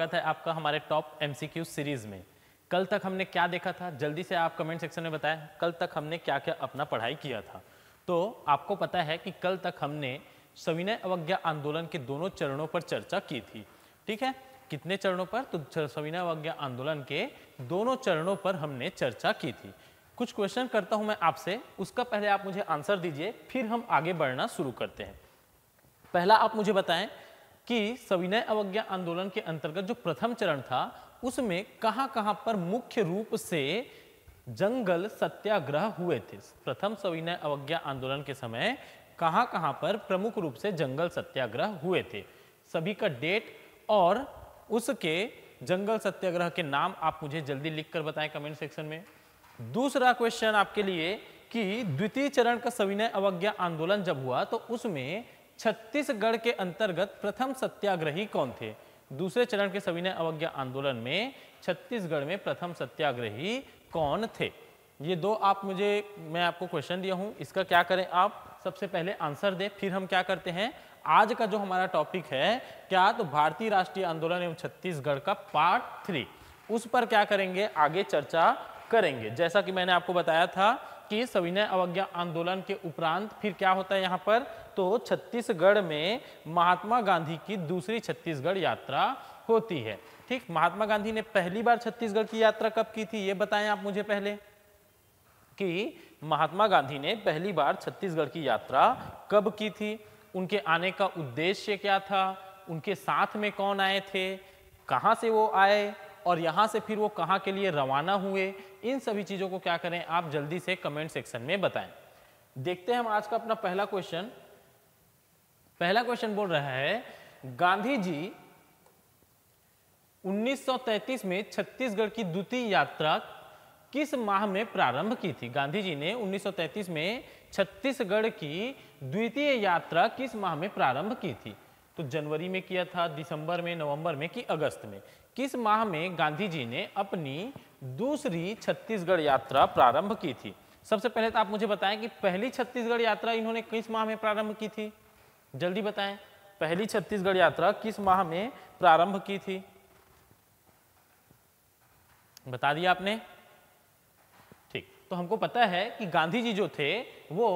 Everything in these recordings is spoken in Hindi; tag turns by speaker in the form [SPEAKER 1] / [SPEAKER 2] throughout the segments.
[SPEAKER 1] स्वागत है आपका हमारे टॉप एमसीक्यू सीरीज में कल तक हमने क्या देखा था जल्दी से आप कमेंट सेक्शन में बताएं कल तक हमने क्या क्या अपना पढ़ाई किया था तो आपको पता है कि कल तक हमने सविनय अवज्ञा आंदोलन के दोनों चरणों पर चर्चा की थी ठीक है कितने चरणों पर तो सविनय अवज्ञा आंदोलन के दोनों चरणों पर हमने चर्चा की थी कुछ क्वेश्चन करता हूं मैं आपसे उसका पहले आप मुझे आंसर दीजिए फिर हम आगे बढ़ना शुरू करते हैं पहला आप मुझे बताएं कि सविनय अवज्ञा आंदोलन के अंतर्गत जो प्रथम चरण था उसमें कहां कहां पर मुख्य रूप से जंगल सत्याग्रह हुए थे प्रथम सविनय अवज्ञा आंदोलन के समय कहां कहां पर प्रमुख रूप से जंगल सत्याग्रह हुए थे सभी का डेट और उसके जंगल सत्याग्रह के नाम आप मुझे जल्दी लिख कर बताएं कमेंट सेक्शन में दूसरा क्वेश्चन आपके लिए कि द्वितीय चरण का सविनय अवज्ञा आंदोलन जब हुआ तो उसमें छत्तीसगढ़ के अंतर्गत प्रथम सत्याग्रही कौन थे दूसरे चरण के सविनय अवज्ञा आंदोलन में छत्तीसगढ़ में प्रथम सत्याग्रही कौन थे ये दो आप मुझे मैं आपको क्वेश्चन दिया हूँ इसका क्या करें आप सबसे पहले आंसर दें फिर हम क्या करते हैं आज का जो हमारा टॉपिक है क्या तो भारतीय राष्ट्रीय आंदोलन एवं छत्तीसगढ़ का पार्ट थ्री उस पर क्या करेंगे आगे चर्चा करेंगे जैसा कि मैंने आपको बताया था कि सविनय अवज्ञा आंदोलन के उपरांत फिर क्या होता है यहाँ पर तो छत्तीसगढ़ में महात्मा गांधी की दूसरी छत्तीसगढ़ यात्रा होती है ठीक महात्मा गांधी ने पहली बार छत्तीसगढ़ की यात्रा कब की थी ये बताएं आप मुझे पहले कि महात्मा गांधी ने पहली बार छत्तीसगढ़ की यात्रा कब की थी उनके आने का उद्देश्य क्या था उनके साथ में कौन आए थे कहाँ से वो आए और यहाँ से फिर वो कहाँ के लिए रवाना हुए इन सभी चीज़ों को क्या करें आप जल्दी से कमेंट सेक्शन में बताएं देखते हैं हम आज का अपना पहला क्वेश्चन पहला क्वेश्चन बोल रहा है गांधी जी 1933 में छत्तीसगढ़ की द्वितीय यात्रा किस माह में प्रारंभ की थी गांधी जी ने 1933 में छत्तीसगढ़ की द्वितीय यात्रा किस माह में प्रारंभ की थी तो जनवरी में किया था दिसंबर में नवंबर में कि अगस्त में किस माह में गांधी जी ने अपनी दूसरी छत्तीसगढ़ यात्रा प्रारंभ की थी सबसे पहले तो आप मुझे बताएं कि पहली छत्तीसगढ़ यात्रा इन्होंने किस माह में प्रारंभ की थी जल्दी बताएं पहली छत्तीसगढ़ यात्रा किस माह में प्रारंभ की थी बता दिया आपने ठीक तो हमको पता है कि गांधी जी जो थे वो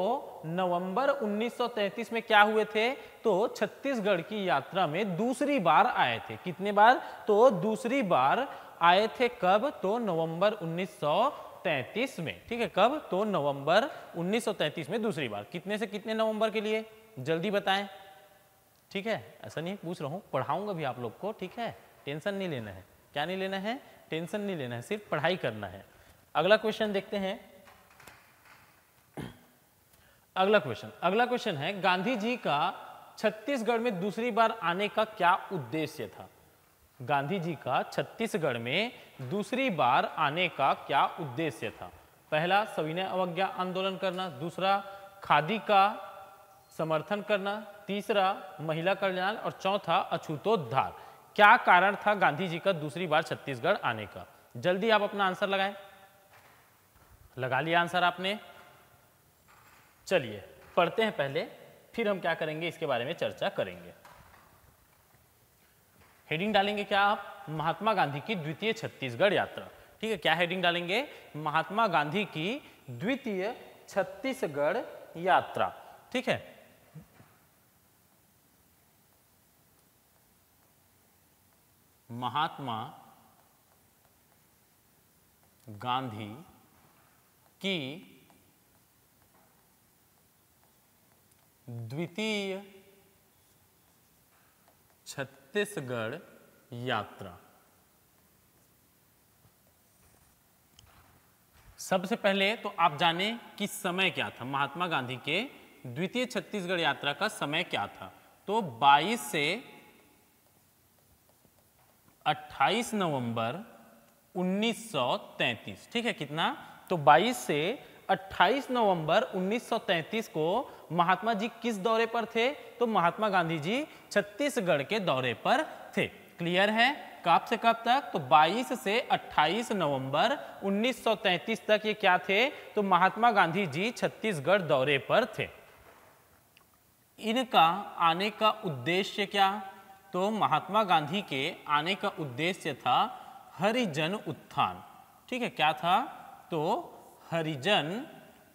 [SPEAKER 1] नवंबर 1933 में क्या हुए थे तो छत्तीसगढ़ की यात्रा में दूसरी बार आए थे कितने बार तो दूसरी बार आए थे कब तो नवंबर 1933 में ठीक है कब तो नवंबर 1933 में दूसरी बार कितने से कितने नवंबर के लिए जल्दी बताएं ठीक है ऐसा नहीं पूछ रहा हूँ पढ़ाऊंगा भी आप लोग को ठीक है टेंशन नहीं लेना है क्या नहीं लेना है टेंशन नहीं लेना है सिर्फ पढ़ाई करना है अगला क्वेश्चन देखते हैं अगला क्वेश्चन अगला क्वेश्चन है गांधी जी का छत्तीसगढ़ में दूसरी बार आने का क्या उद्देश्य था गांधी जी का छत्तीसगढ़ में दूसरी बार आने का क्या उद्देश्य था पहला सविनय अवज्ञा आंदोलन करना दूसरा खादी का समर्थन करना तीसरा महिला कल्याण और चौथा अछूतोद्धार क्या कारण था गांधी जी का दूसरी बार छत्तीसगढ़ आने का जल्दी आप अपना आंसर लगाएं लगा लिया आंसर आपने चलिए पढ़ते हैं पहले फिर हम क्या करेंगे इसके बारे में चर्चा करेंगे हेडिंग डालेंगे क्या आप महात्मा गांधी की द्वितीय छत्तीसगढ़ यात्रा ठीक है क्या हेडिंग डालेंगे महात्मा गांधी की द्वितीय छत्तीसगढ़ यात्रा ठीक है महात्मा गांधी की द्वितीय छत्तीसगढ़ यात्रा सबसे पहले तो आप जाने कि समय क्या था महात्मा गांधी के द्वितीय छत्तीसगढ़ यात्रा का समय क्या था तो 22 से 28 नवंबर 1933 ठीक है कितना तो 22 से 28 नवंबर 1933 को महात्मा जी किस दौरे पर थे तो महात्मा गांधी जी छत्तीसगढ़ के दौरे पर थे क्लियर है कब से कब तक तो 22 से 28 नवंबर 1933 तक ये क्या थे तो महात्मा गांधी जी छत्तीसगढ़ दौरे पर थे इनका आने का उद्देश्य क्या तो महात्मा गांधी के आने का उद्देश्य था हरिजन उत्थान ठीक है क्या था तो हरिजन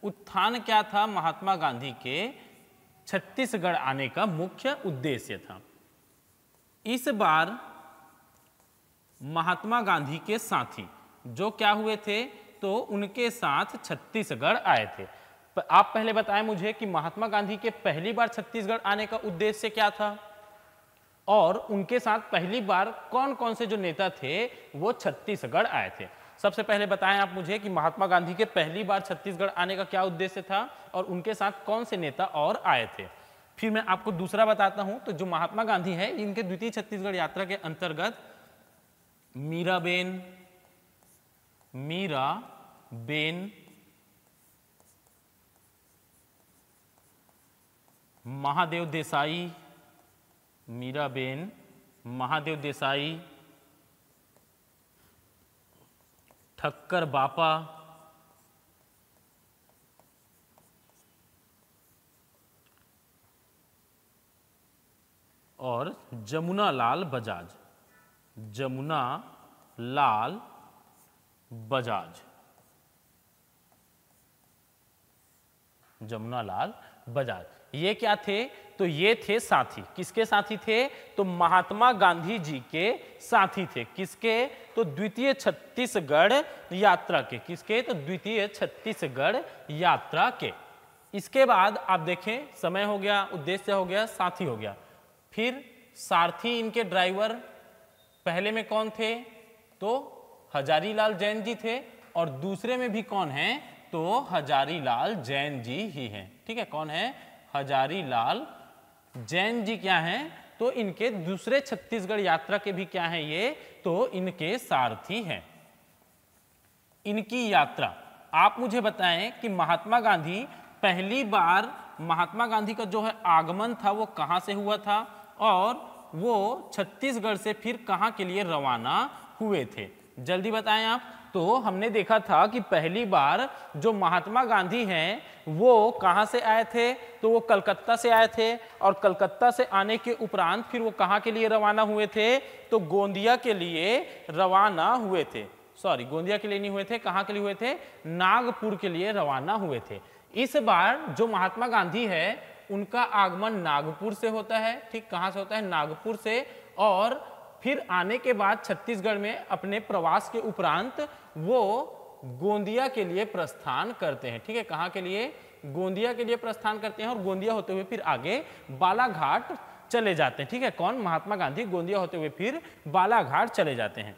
[SPEAKER 1] उत्थान क्या था महात्मा गांधी के छत्तीसगढ़ आने का मुख्य उद्देश्य था इस बार महात्मा गांधी के साथी जो क्या हुए थे तो उनके साथ छत्तीसगढ़ आए थे आप पहले बताएं मुझे कि महात्मा गांधी के पहली बार छत्तीसगढ़ आने का उद्देश्य क्या था और उनके साथ पहली बार कौन कौन से जो नेता थे वो छत्तीसगढ़ आए थे सबसे पहले बताएं आप मुझे कि महात्मा गांधी के पहली बार छत्तीसगढ़ आने का क्या उद्देश्य था और उनके साथ कौन से नेता और आए थे फिर मैं आपको दूसरा बताता हूं तो जो महात्मा गांधी है इनके द्वितीय छत्तीसगढ़ यात्रा के अंतर्गत मीराबेन मीरा बेन महादेव देसाई मीराबेन महादेव देसाई ठक्कर बापा और जमुना लाल बजाज जमुना लाल बजाज जमुना लाल बजाज ये क्या थे तो ये थे साथी किसके साथी थे तो महात्मा गांधी जी के साथी थे किसके तो द्वितीय छत्तीसगढ़ यात्रा के किसके तो द्वितीय छत्तीसगढ़ यात्रा के इसके बाद आप देखें समय हो गया उद्देश्य हो गया साथी हो गया फिर सारथी इनके ड्राइवर पहले में कौन थे तो हजारीलाल जैन जी थे और दूसरे में भी कौन है तो हजारीलाल जैन जी ही हैं ठीक है कौन है हजारीलाल जैन जी क्या हैं तो इनके दूसरे छत्तीसगढ़ यात्रा के भी क्या है ये तो इनके सारथी हैं इनकी यात्रा आप मुझे बताएं कि महात्मा गांधी पहली बार महात्मा गांधी का जो है आगमन था वो कहाँ से हुआ था और वो छत्तीसगढ़ से फिर कहाँ के लिए रवाना हुए थे जल्दी बताएं आप तो हमने देखा था कि पहली बार जो महात्मा गांधी हैं वो कहाँ से आए थे तो वो कलकत्ता से आए थे और कलकत्ता से आने के उपरांत फिर वो कहाँ के लिए रवाना हुए थे तो गोंदिया के लिए रवाना हुए थे सॉरी गोंदिया के लिए नहीं हुए थे कहाँ के लिए हुए थे नागपुर के लिए रवाना हुए थे इस बार जो महात्मा गांधी है उनका आगमन नागपुर से होता है ठीक कहाँ से होता है नागपुर से और फिर आने के बाद छत्तीसगढ़ में अपने प्रवास के उपरांत वो गोंदिया के लिए प्रस्थान करते हैं ठीक है कहाँ के लिए गोंदिया के लिए प्रस्थान करते हैं और गोंदिया होते हुए फिर आगे बालाघाट चले जाते हैं ठीक है कौन महात्मा गांधी गोंदिया होते हुए फिर बालाघाट चले जाते हैं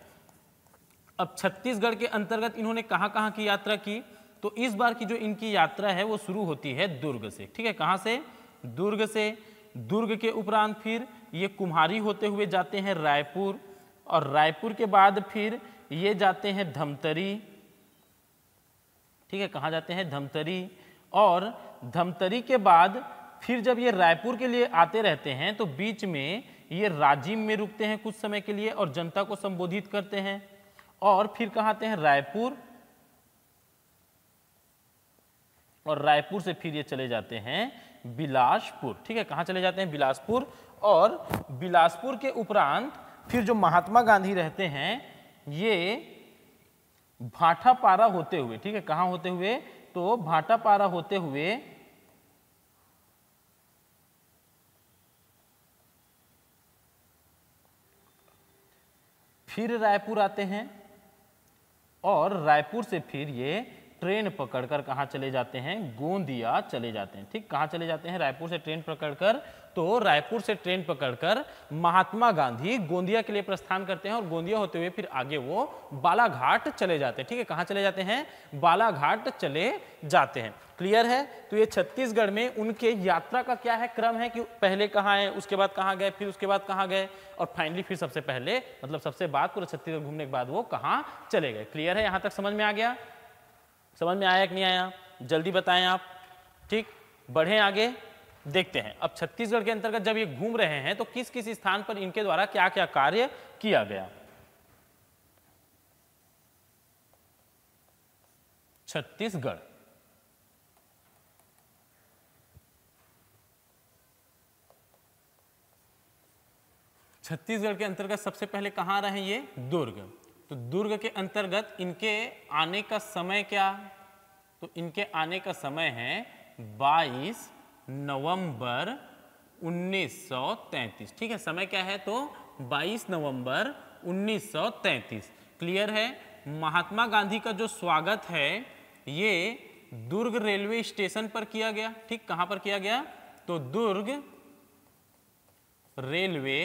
[SPEAKER 1] अब छत्तीसगढ़ के अंतर्गत इन्होंने कहाँ कहाँ की यात्रा की तो इस बार की जो इनकी यात्रा है वो शुरू होती है दुर्ग से ठीक है कहाँ से दुर्ग से दुर्ग के उपरांत फिर ये कुम्हारी होते हुए जाते हैं रायपुर और रायपुर के बाद फिर ये जाते हैं धमतरी ठीक है कहाँ जाते हैं धमतरी और धमतरी के बाद फिर जब ये रायपुर के लिए आते रहते हैं तो बीच में ये राजीम में रुकते हैं कुछ समय के लिए और जनता को संबोधित करते हैं और फिर कहाँ आते हैं रायपुर और रायपुर से फिर ये चले जाते हैं बिलासपुर ठीक है कहाँ चले जाते हैं बिलासपुर और बिलासपुर के उपरांत फिर जो महात्मा गांधी रहते हैं ये भाटापारा होते हुए ठीक है कहाँ होते हुए तो भाटापारा होते हुए फिर रायपुर आते हैं और रायपुर से फिर ये ट्रेन पकड़कर कहाँ चले जाते हैं गोंदिया चले जाते हैं ठीक कहाँ चले जाते हैं रायपुर से ट्रेन पकड़कर तो रायपुर से ट्रेन पकड़कर महात्मा गांधी गोंदिया के लिए प्रस्थान करते हैं और गोंदिया होते हुए फिर आगे वो बालाघाट चले जाते हैं ठीक है कहाँ चले जाते हैं बालाघाट चले जाते हैं क्लियर है तो ये छत्तीसगढ़ में उनके यात्रा का क्या है क्रम है कि पहले कहाँ है उसके बाद कहाँ गए फिर उसके बाद कहाँ गए और फाइनली फिर सबसे पहले मतलब सबसे बाद पूरा छत्तीसगढ़ घूमने के बाद वो कहाँ चले गए क्लियर है यहाँ तक समझ में आ गया समझ में आया कि नहीं आया जल्दी बताएं आप ठीक बढ़ें आगे देखते हैं अब छत्तीसगढ़ के अंतर्गत जब ये घूम रहे हैं तो किस किस स्थान पर इनके द्वारा क्या क्या कार्य किया गया छत्तीसगढ़ छत्तीसगढ़ के अंतर्गत सबसे पहले कहां रहे ये दुर्ग तो दुर्ग के अंतर्गत इनके आने का समय क्या तो इनके आने का समय है 22 नवंबर 1933 ठीक है समय क्या है तो 22 नवंबर 1933 क्लियर है महात्मा गांधी का जो स्वागत है ये दुर्ग रेलवे स्टेशन पर किया गया ठीक कहां पर किया गया तो दुर्ग रेलवे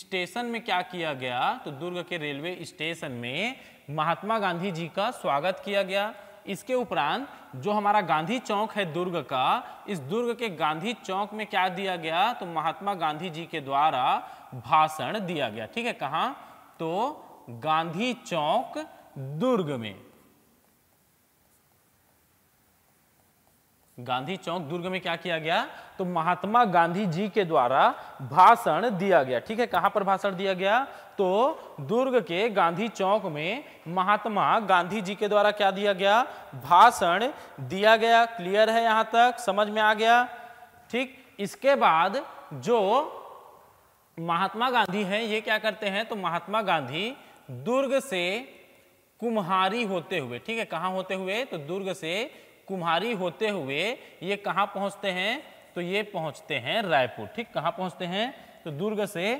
[SPEAKER 1] स्टेशन में क्या किया गया तो दुर्ग के रेलवे स्टेशन में महात्मा गांधी जी का स्वागत किया गया इसके उपरांत जो हमारा गांधी चौक है दुर्ग का इस दुर्ग के गांधी चौक में क्या दिया गया तो महात्मा गांधी जी के द्वारा भाषण दिया गया ठीक है कहा तो गांधी चौक दुर्ग में गांधी चौक दुर्ग में क्या किया गया तो महात्मा गांधी जी के द्वारा भाषण दिया गया ठीक है कहां पर भाषण दिया गया तो दुर्ग के गांधी चौक में महात्मा गांधी जी के द्वारा क्या दिया गया भाषण दिया गया क्लियर है यहां तक समझ में आ गया ठीक इसके बाद जो महात्मा गांधी हैं ये क्या करते हैं तो महात्मा गांधी दुर्ग से कुम्हारी होते हुए ठीक है कहाँ होते हुए तो दुर्ग से कुम्हारी होते हुए ये कहाँ पहुँचते हैं तो ये पहुँचते हैं रायपुर ठीक कहाँ पहुँचते हैं तो दुर्ग से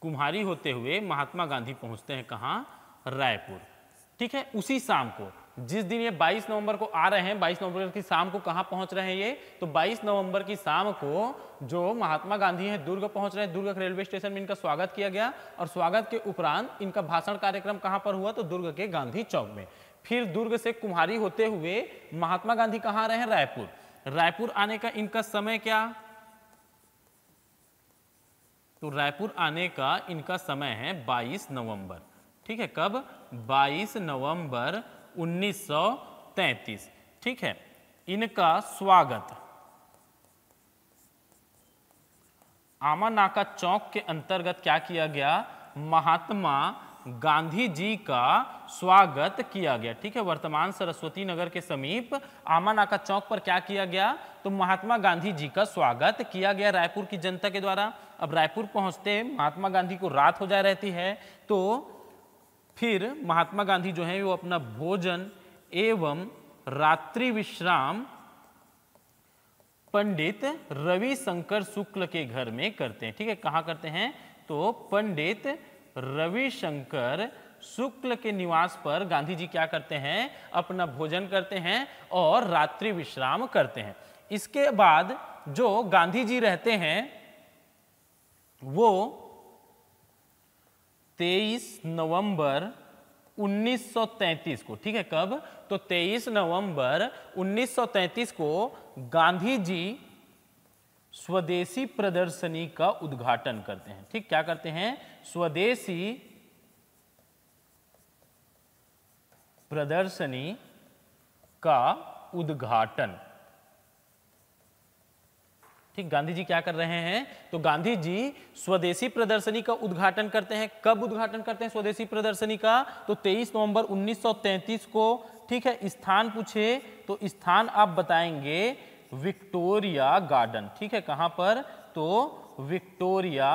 [SPEAKER 1] कुम्हारी होते हुए महात्मा गांधी पहुँचते हैं कहाँ रायपुर ठीक है उसी शाम को जिस दिन ये 22 नवंबर को आ रहे हैं 22 नवंबर की शाम को कहाँ पहुंच रहे हैं ये तो 22 नवंबर की शाम को जो महात्मा गांधी हैं दुर्ग पहुंच रहे हैं दुर्ग रेलवे स्टेशन में इनका स्वागत किया गया और स्वागत के उपरांत इनका भाषण कार्यक्रम कहाँ पर हुआ तो दुर्ग के गांधी चौक में फिर दुर्ग से कुम्हारी होते हुए महात्मा गांधी कहाँ आ रहे हैं रायपुर रायपुर आने का इनका समय क्या तो रायपुर आने का इनका समय है 22 नवंबर ठीक है कब 22 नवंबर 1933 ठीक है इनका स्वागत आमानाका चौक के अंतर्गत क्या किया गया महात्मा गांधी जी का स्वागत किया गया ठीक है वर्तमान सरस्वती नगर के समीप आमानाका चौक पर क्या किया गया तो महात्मा गांधी जी का स्वागत किया गया रायपुर की जनता के द्वारा अब रायपुर पहुंचते महात्मा गांधी को रात हो जा रहती है तो फिर महात्मा गांधी जो है वो अपना भोजन एवं रात्रि विश्राम पंडित रविशंकर शुक्ल के घर में करते हैं ठीक है कहाँ करते हैं तो पंडित रविशंकर शुक्ल के निवास पर गांधी जी क्या करते हैं अपना भोजन करते हैं और रात्रि विश्राम करते हैं इसके बाद जो गांधी जी रहते हैं वो 23 नवंबर 1933 को ठीक है कब तो 23 नवंबर 1933 को गांधी जी स्वदेशी प्रदर्शनी का उद्घाटन करते हैं ठीक क्या करते हैं स्वदेशी प्रदर्शनी का उद्घाटन ठीक गांधी जी क्या कर रहे हैं तो गांधी जी स्वदेशी प्रदर्शनी का उद्घाटन करते हैं कब उद्घाटन करते हैं स्वदेशी प्रदर्शनी का तो 23 नवंबर 1933 को ठीक है स्थान पूछे तो स्थान आप बताएंगे विक्टोरिया गार्डन ठीक है कहां पर तो विक्टोरिया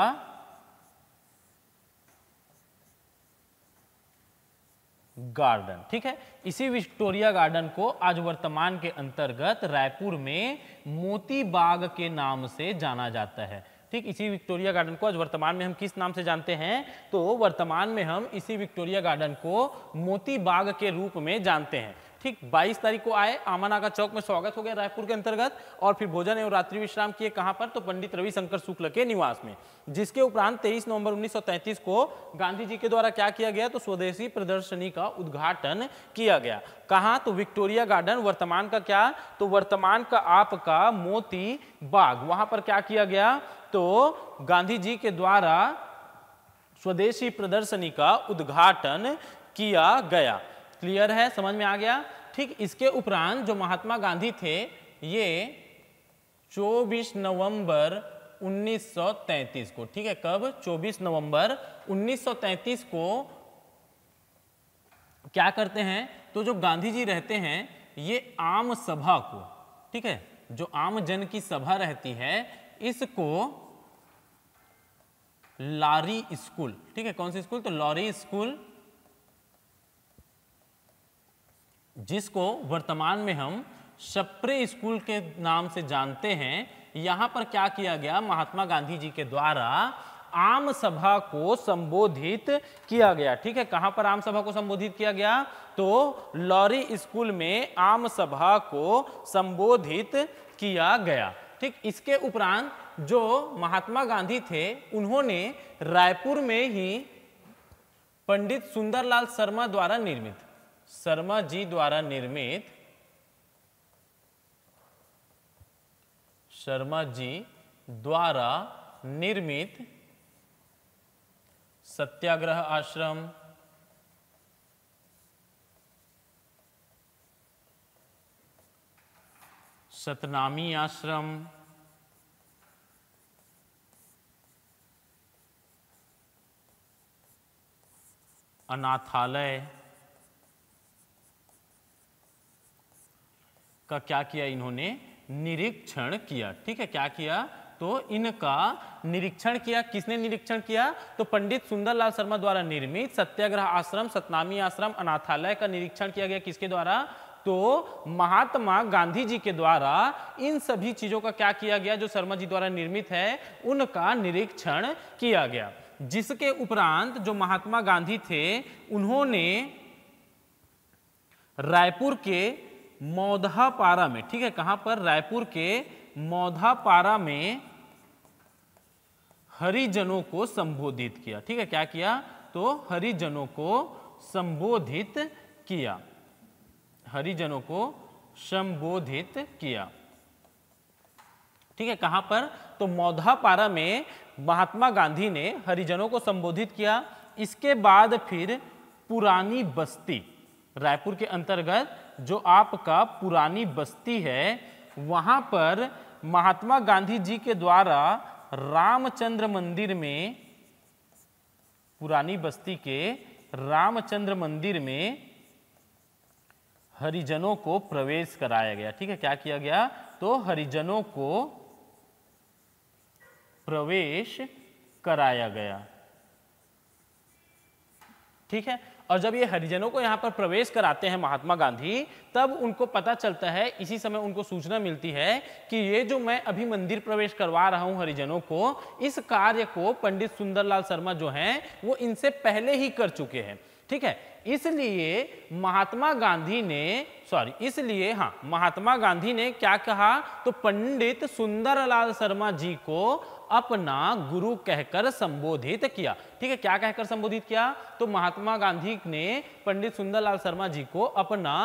[SPEAKER 1] गार्डन ठीक है इसी विक्टोरिया गार्डन को आज वर्तमान के अंतर्गत रायपुर में मोती बाग के नाम से जाना जाता है ठीक इसी विक्टोरिया गार्डन को आज वर्तमान में हम किस नाम से जानते हैं तो वर्तमान में हम इसी विक्टोरिया गार्डन को मोती बाग के रूप में जानते हैं ठीक 22 तारीख को आए आमानागा चौक में स्वागत हो गया रायपुर के अंतर्गत और फिर भोजन एवं रात्रि विश्राम किए कहां पर तो पंडित रविशंकर शुक्ल के निवास में जिसके उपरांत 23 नवंबर 1933 को गांधी जी के द्वारा क्या किया गया तो स्वदेशी प्रदर्शनी का उद्घाटन किया गया कहा तो विक्टोरिया गार्डन वर्तमान का क्या तो वर्तमान का आपका मोती बाग वहां पर क्या किया गया तो गांधी जी के द्वारा स्वदेशी प्रदर्शनी का उद्घाटन किया गया क्लियर है समझ में आ गया ठीक इसके उपरांत जो महात्मा गांधी थे ये 24 नवंबर 1933 को ठीक है कब 24 नवंबर 1933 को क्या करते हैं तो जो गांधी जी रहते हैं ये आम सभा को ठीक है जो आम जन की सभा रहती है इसको लारी स्कूल ठीक है कौन सी स्कूल तो लॉरी स्कूल जिसको वर्तमान में हम शप्रे स्कूल के नाम से जानते हैं यहाँ पर क्या किया गया महात्मा गांधी जी के द्वारा आम सभा को संबोधित किया गया ठीक है कहां पर आम सभा को संबोधित किया गया तो लॉरी स्कूल में आम सभा को संबोधित किया गया ठीक इसके उपरांत जो महात्मा गांधी थे उन्होंने रायपुर में ही पंडित सुंदरलाल शर्मा द्वारा निर्मित शर्मा जी द्वारा निर्मित शर्मा जी द्वारा निर्मित सत्याग्रह आश्रम सतनामी आश्रम अनाथालय का क्या किया इन्होंने निरीक्षण किया ठीक है क्या किया तो इनका निरीक्षण किया किसने निरीक्षण किया तो पंडित सुंदरलाल शर्मा द्वारा निर्मित सत्याग्रह आश्रम सतनामी आश्रम अनाथालय का निरीक्षण किया गया किसके द्वारा तो महात्मा गांधी जी के द्वारा इन सभी चीजों का क्या किया गया जो शर्मा जी द्वारा निर्मित है उनका निरीक्षण किया गया जिसके उपरांत जो महात्मा गांधी थे उन्होंने रायपुर के मौधापारा में ठीक है कहां पर रायपुर के मौधापारा में हरिजनों को संबोधित किया ठीक है क्या किया तो हरिजनों को संबोधित किया हरिजनों को संबोधित किया ठीक है कहां पर तो मौधापारा में महात्मा गांधी ने हरिजनों को संबोधित किया इसके बाद फिर पुरानी बस्ती रायपुर के अंतर्गत जो आपका पुरानी बस्ती है वहाँ पर महात्मा गांधी जी के द्वारा रामचंद्र मंदिर में पुरानी बस्ती के रामचंद्र मंदिर में हरिजनों को प्रवेश कराया गया ठीक है क्या किया गया तो हरिजनों को प्रवेश कराया गया ठीक है और जब ये हरिजनों को यहाँ पर प्रवेश कराते हैं महात्मा गांधी तब उनको पता चलता है इसी समय उनको सूचना मिलती है कि ये जो मैं अभी मंदिर प्रवेश करवा रहा हूँ हरिजनों को इस कार्य को पंडित सुंदरलाल शर्मा जो हैं वो इनसे पहले ही कर चुके हैं ठीक है इसलिए महात्मा गांधी ने सॉरी इसलिए हाँ महात्मा गांधी ने क्या कहा तो पंडित सुंदरलाल शर्मा जी को अपना गुरु कहकर संबोधित किया ठीक है क्या कहकर संबोधित किया तो महात्मा गांधी ने पंडित सुंदरलाल शर्मा जी को अपना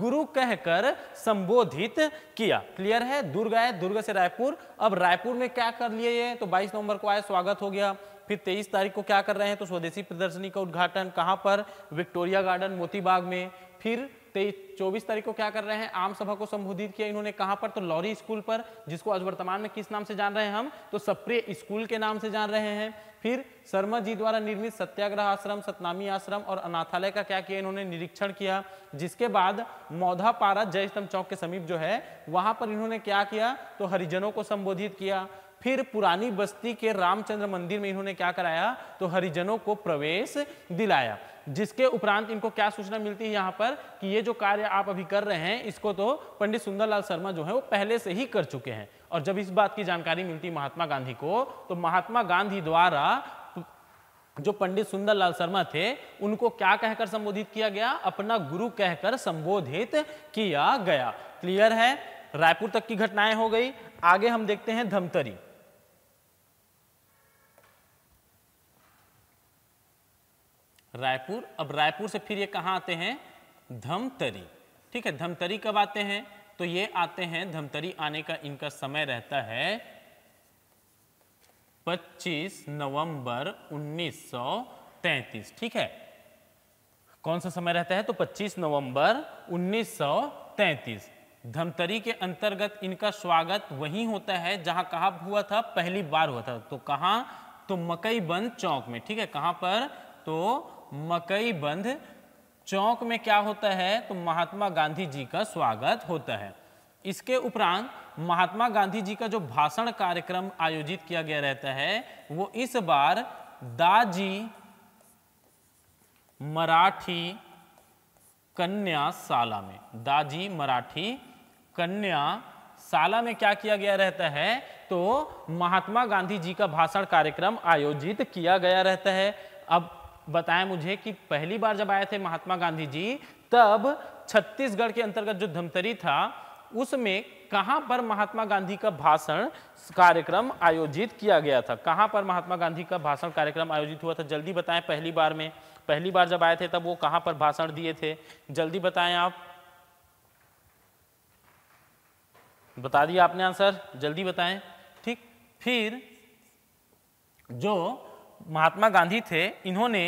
[SPEAKER 1] गुरु कहकर संबोधित किया क्लियर है दुर्ग आए दुर्ग से रायपुर अब रायपुर में क्या कर लिए ये तो 22 नवंबर को आए स्वागत हो गया फिर 23 तारीख को क्या कर रहे हैं तो स्वदेशी प्रदर्शनी का उद्घाटन कहाँ पर विक्टोरिया गार्डन मोतीबाग में फिर चौबीस तारीख को क्या कर रहे हैं आम सभा को संबोधित किया इन्होंने कहाँ पर तो लॉरी स्कूल पर जिसको आज वर्तमान में किस नाम से जान रहे हैं हम तो सप्रे स्कूल के नाम से जान रहे हैं फिर शर्मा जी द्वारा निर्मित सत्याग्रह आश्रम सतनामी आश्रम और अनाथालय का क्या किया इन्होंने निरीक्षण किया जिसके बाद मौधा पारा जयस्तम चौक के समीप जो है वहां पर इन्होंने क्या किया तो हरिजनों को संबोधित किया फिर पुरानी बस्ती के रामचंद्र मंदिर में इन्होंने क्या कराया तो हरिजनों को प्रवेश दिलाया जिसके उपरांत इनको क्या सूचना मिलती है यहाँ पर कि ये जो कार्य आप अभी कर रहे हैं इसको तो पंडित सुंदरलाल शर्मा जो है वो पहले से ही कर चुके हैं और जब इस बात की जानकारी मिलती महात्मा गांधी को तो महात्मा गांधी द्वारा जो पंडित सुंदरलाल शर्मा थे उनको क्या कहकर संबोधित किया गया अपना गुरु कहकर संबोधित किया गया क्लियर है रायपुर तक की घटनाएं हो गई आगे हम देखते हैं धमतरी रायपुर अब रायपुर से फिर ये कहाँ आते हैं धमतरी ठीक है धमतरी कब आते हैं तो ये आते हैं धमतरी आने का इनका समय रहता है 25 नवंबर 1933 ठीक है कौन सा समय रहता है तो 25 नवंबर 1933 धमतरी के अंतर्गत इनका स्वागत वही होता है जहां कहा हुआ था पहली बार हुआ था तो कहा तो मकई बंद चौक में ठीक है कहां पर तो मकई बंध चौक में क्या होता है तो महात्मा गांधी जी का स्वागत होता है इसके उपरांत महात्मा गांधी जी का जो भाषण कार्यक्रम आयोजित किया गया रहता है वो इस बार दाजी मराठी कन्या साला में दाजी मराठी कन्या साला में क्या किया गया रहता है तो महात्मा गांधी जी का भाषण कार्यक्रम आयोजित किया गया रहता है अब बताएं मुझे कि पहली बार जब आए थे महात्मा गांधी जी तब छत्तीसगढ़ के अंतर्गत जो धमतरी था उसमें कहां पर महात्मा गांधी का भाषण कार्यक्रम आयोजित किया गया था कहां पर महात्मा गांधी का भाषण कार्यक्रम आयोजित हुआ था जल्दी बताएं पहली बार में पहली बार जब आए थे तब वो कहां पर भाषण दिए थे जल्दी बताएं आप बता दिया आपने आंसर जल्दी बताएं ठीक फिर जो महात्मा गांधी थे इन्होंने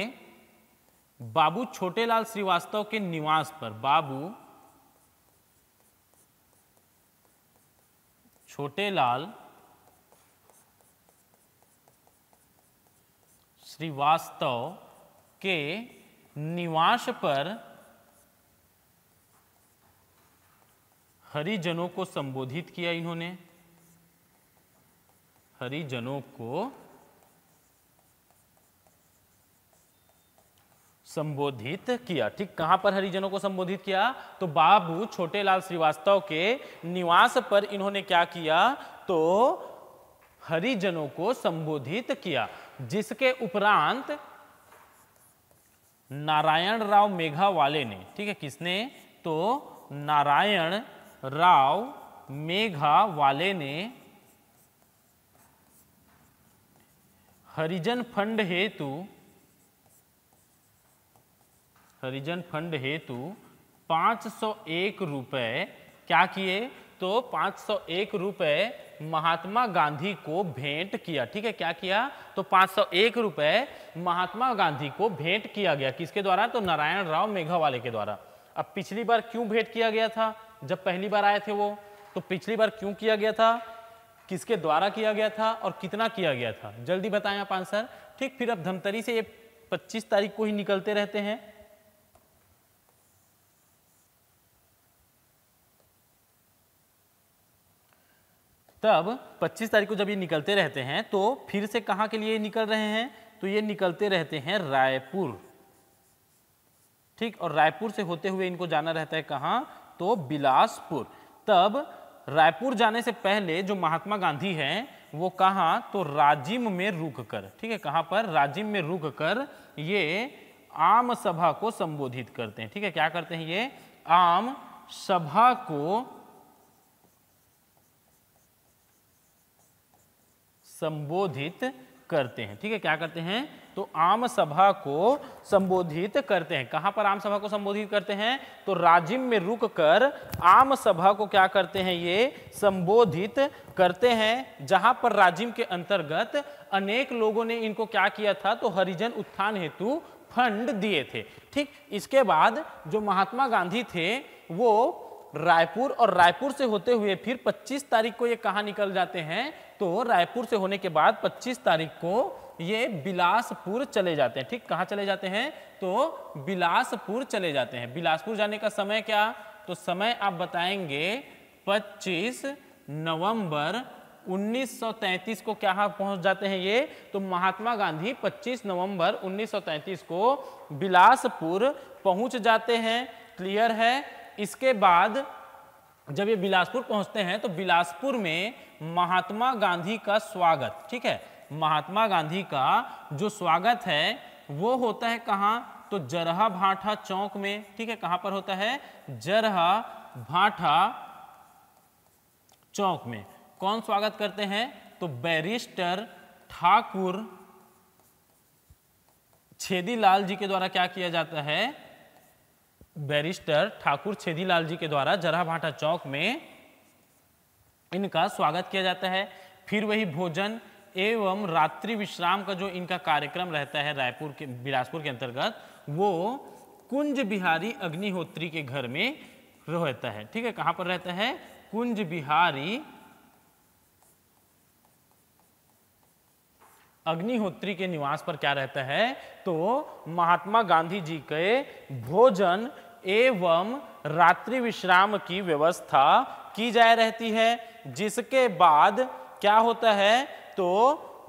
[SPEAKER 1] बाबू छोटेलाल श्रीवास्तव के निवास पर बाबू छोटेलाल श्रीवास्तव के निवास पर हरिजनों को संबोधित किया इन्होंने हरिजनों को संबोधित किया ठीक कहां पर हरिजनों को संबोधित किया तो बाबू छोटेलाल श्रीवास्तव के निवास पर इन्होंने क्या किया तो हरिजनों को संबोधित किया जिसके उपरांत नारायण राव मेघा वाले ने ठीक है किसने तो नारायण राव मेघा वाले ने हरिजन फंड हेतु हरिजन फंड हेतु 501 रुपए क्या किए तो 501 रुपए महात्मा गांधी को भेंट किया ठीक है क्या किया तो 501 रुपए महात्मा गांधी को भेंट किया गया किसके द्वारा तो नारायण राव मेघावाले के द्वारा अब पिछली बार क्यों भेंट किया गया था जब पहली बार आए थे वो तो पिछली बार क्यों किया गया था किसके द्वारा किया गया था और कितना किया गया था जल्दी बताएं आप आंसर ठीक फिर अब धमतरी से ये 25 तारीख को ही निकलते रहते हैं तब 25 तारीख को जब ये निकलते रहते हैं तो फिर से कहाँ के लिए निकल रहे हैं तो ये निकलते रहते हैं रायपुर ठीक और रायपुर से होते हुए इनको जाना रहता है कहाँ तो बिलासपुर तब रायपुर जाने से पहले जो महात्मा गांधी हैं वो कहाँ तो राजिम में रुक कर ठीक है कहाँ पर राजिम में रुक कर ये आम सभा को संबोधित करते हैं ठीक है क्या करते हैं ये आम सभा को संबोधित करते हैं ठीक है क्या करते हैं तो आम सभा को संबोधित करते हैं कहां पर आम सभा को संबोधित करते हैं तो राजिम में रुक कर आम सभा को क्या करते हैं ये संबोधित करते हैं जहां पर राजिम के अंतर्गत अनेक लोगों ने इनको क्या किया था तो हरिजन उत्थान हेतु फंड दिए थे ठीक इसके बाद जो महात्मा गांधी थे वो रायपुर और रायपुर से होते हुए फिर 25 तारीख को ये कहाँ निकल जाते हैं तो रायपुर से होने के बाद 25 तारीख को ये बिलासपुर चले जाते हैं ठीक कहाँ चले जाते हैं तो बिलासपुर चले जाते हैं बिलासपुर जाने का समय क्या तो समय आप बताएंगे 25 नवंबर 1933 को क्या हाँ पहुंच जाते हैं ये तो महात्मा गांधी 25 नवंबर 1933 को बिलासपुर पहुंच जाते हैं क्लियर है इसके बाद जब ये बिलासपुर पहुंचते हैं तो बिलासपुर में महात्मा गांधी का स्वागत ठीक है महात्मा गांधी का जो स्वागत है वो होता है कहाँ तो जरहा भाठा चौक में ठीक है कहां पर होता है जरहा भाठा चौक में कौन स्वागत करते हैं तो बैरिस्टर ठाकुर छेदीलाल जी के द्वारा क्या किया जाता है बैरिस्टर ठाकुर छेदीलाल जी के द्वारा जरा भाटा चौक में इनका स्वागत किया जाता है फिर वही भोजन एवं रात्रि विश्राम का जो इनका कार्यक्रम रहता है रायपुर के बिलासपुर के अंतर्गत वो कुंज बिहारी अग्निहोत्री के घर में रहता है ठीक है कहाँ पर रहता है कुंज बिहारी अग्निहोत्री के निवास पर क्या रहता है तो महात्मा गांधी जी के भोजन एवं रात्रि विश्राम की व्यवस्था की जाए रहती है जिसके बाद क्या होता है तो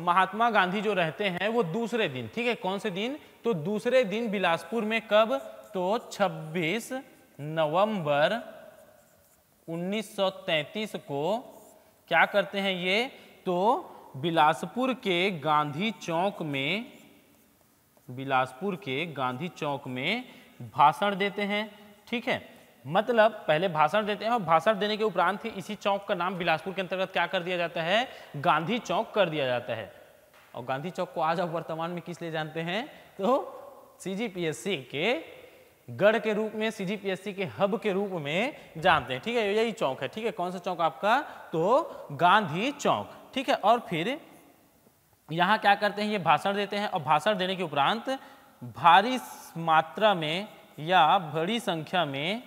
[SPEAKER 1] महात्मा गांधी जो रहते हैं वो दूसरे दिन ठीक है कौन से दिन तो दूसरे दिन बिलासपुर में कब तो 26 नवंबर 1933 को क्या करते हैं ये तो बिलासपुर के गांधी चौक में बिलासपुर के गांधी चौक में भाषण देते हैं ठीक है मतलब पहले भाषण देते हैं और भाषण देने के उपरांत ही इसी चौक का नाम बिलासपुर के अंतर्गत क्या कर दिया जाता है गांधी चौक कर दिया जाता है और गांधी चौक को आज आप वर्तमान में किस लिए जानते हैं तो सीजीपीएससी के गढ़ के रूप में सीजीपीएससी के हब के रूप में जानते हैं ठीक है यही चौक है ठीक है कौन सा चौक आपका तो गांधी चौक ठीक है और फिर यहाँ क्या करते हैं ये भाषण देते हैं और भाषण देने के उपरांत भारी मात्रा में या बड़ी संख्या में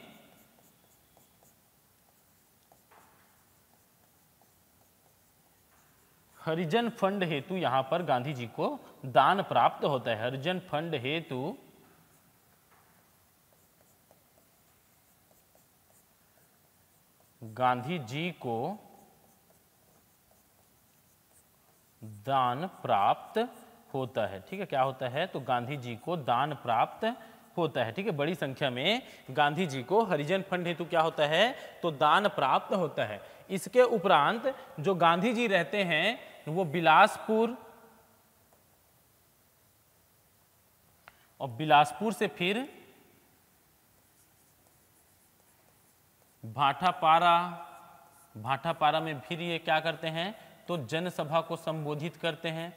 [SPEAKER 1] हरिजन फंड हेतु यहां पर गांधी जी को दान प्राप्त होता है हरिजन फंड हेतु गांधी जी को दान प्राप्त होता है ठीक है क्या होता है तो गांधी जी को दान प्राप्त होता है ठीक है बड़ी संख्या में गांधी जी को हरिजन फंड हेतु क्या होता है तो दान प्राप्त होता है इसके उपरांत जो गांधी जी रहते हैं वो बिलासपुर और बिलासपुर से फिर भाटापारा भाटापारा में फिर ये क्या करते हैं तो जनसभा को संबोधित करते हैं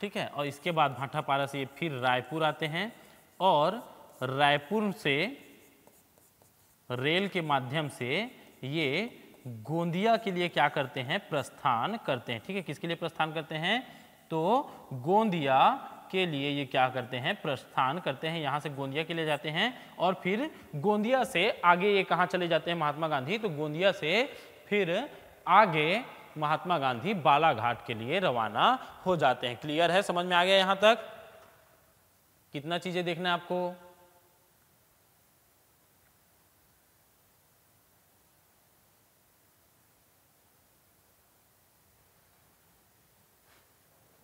[SPEAKER 1] ठीक है और इसके बाद भाटापारा से ये फिर रायपुर आते हैं और रायपुर से रेल के माध्यम से ये गोंदिया के लिए क्या करते हैं प्रस्थान करते हैं ठीक है किसके लिए प्रस्थान करते हैं तो गोंदिया के लिए ये क्या करते हैं प्रस्थान करते हैं यहाँ से गोंदिया के लिए जाते हैं और फिर गोंदिया से आगे ये कहाँ चले जाते हैं महात्मा गांधी तो गोंदिया से फिर आगे महात्मा गांधी बालाघाट के लिए रवाना हो जाते हैं क्लियर है समझ में आ गया यहाँ तक कितना चीज़ें देखना है आपको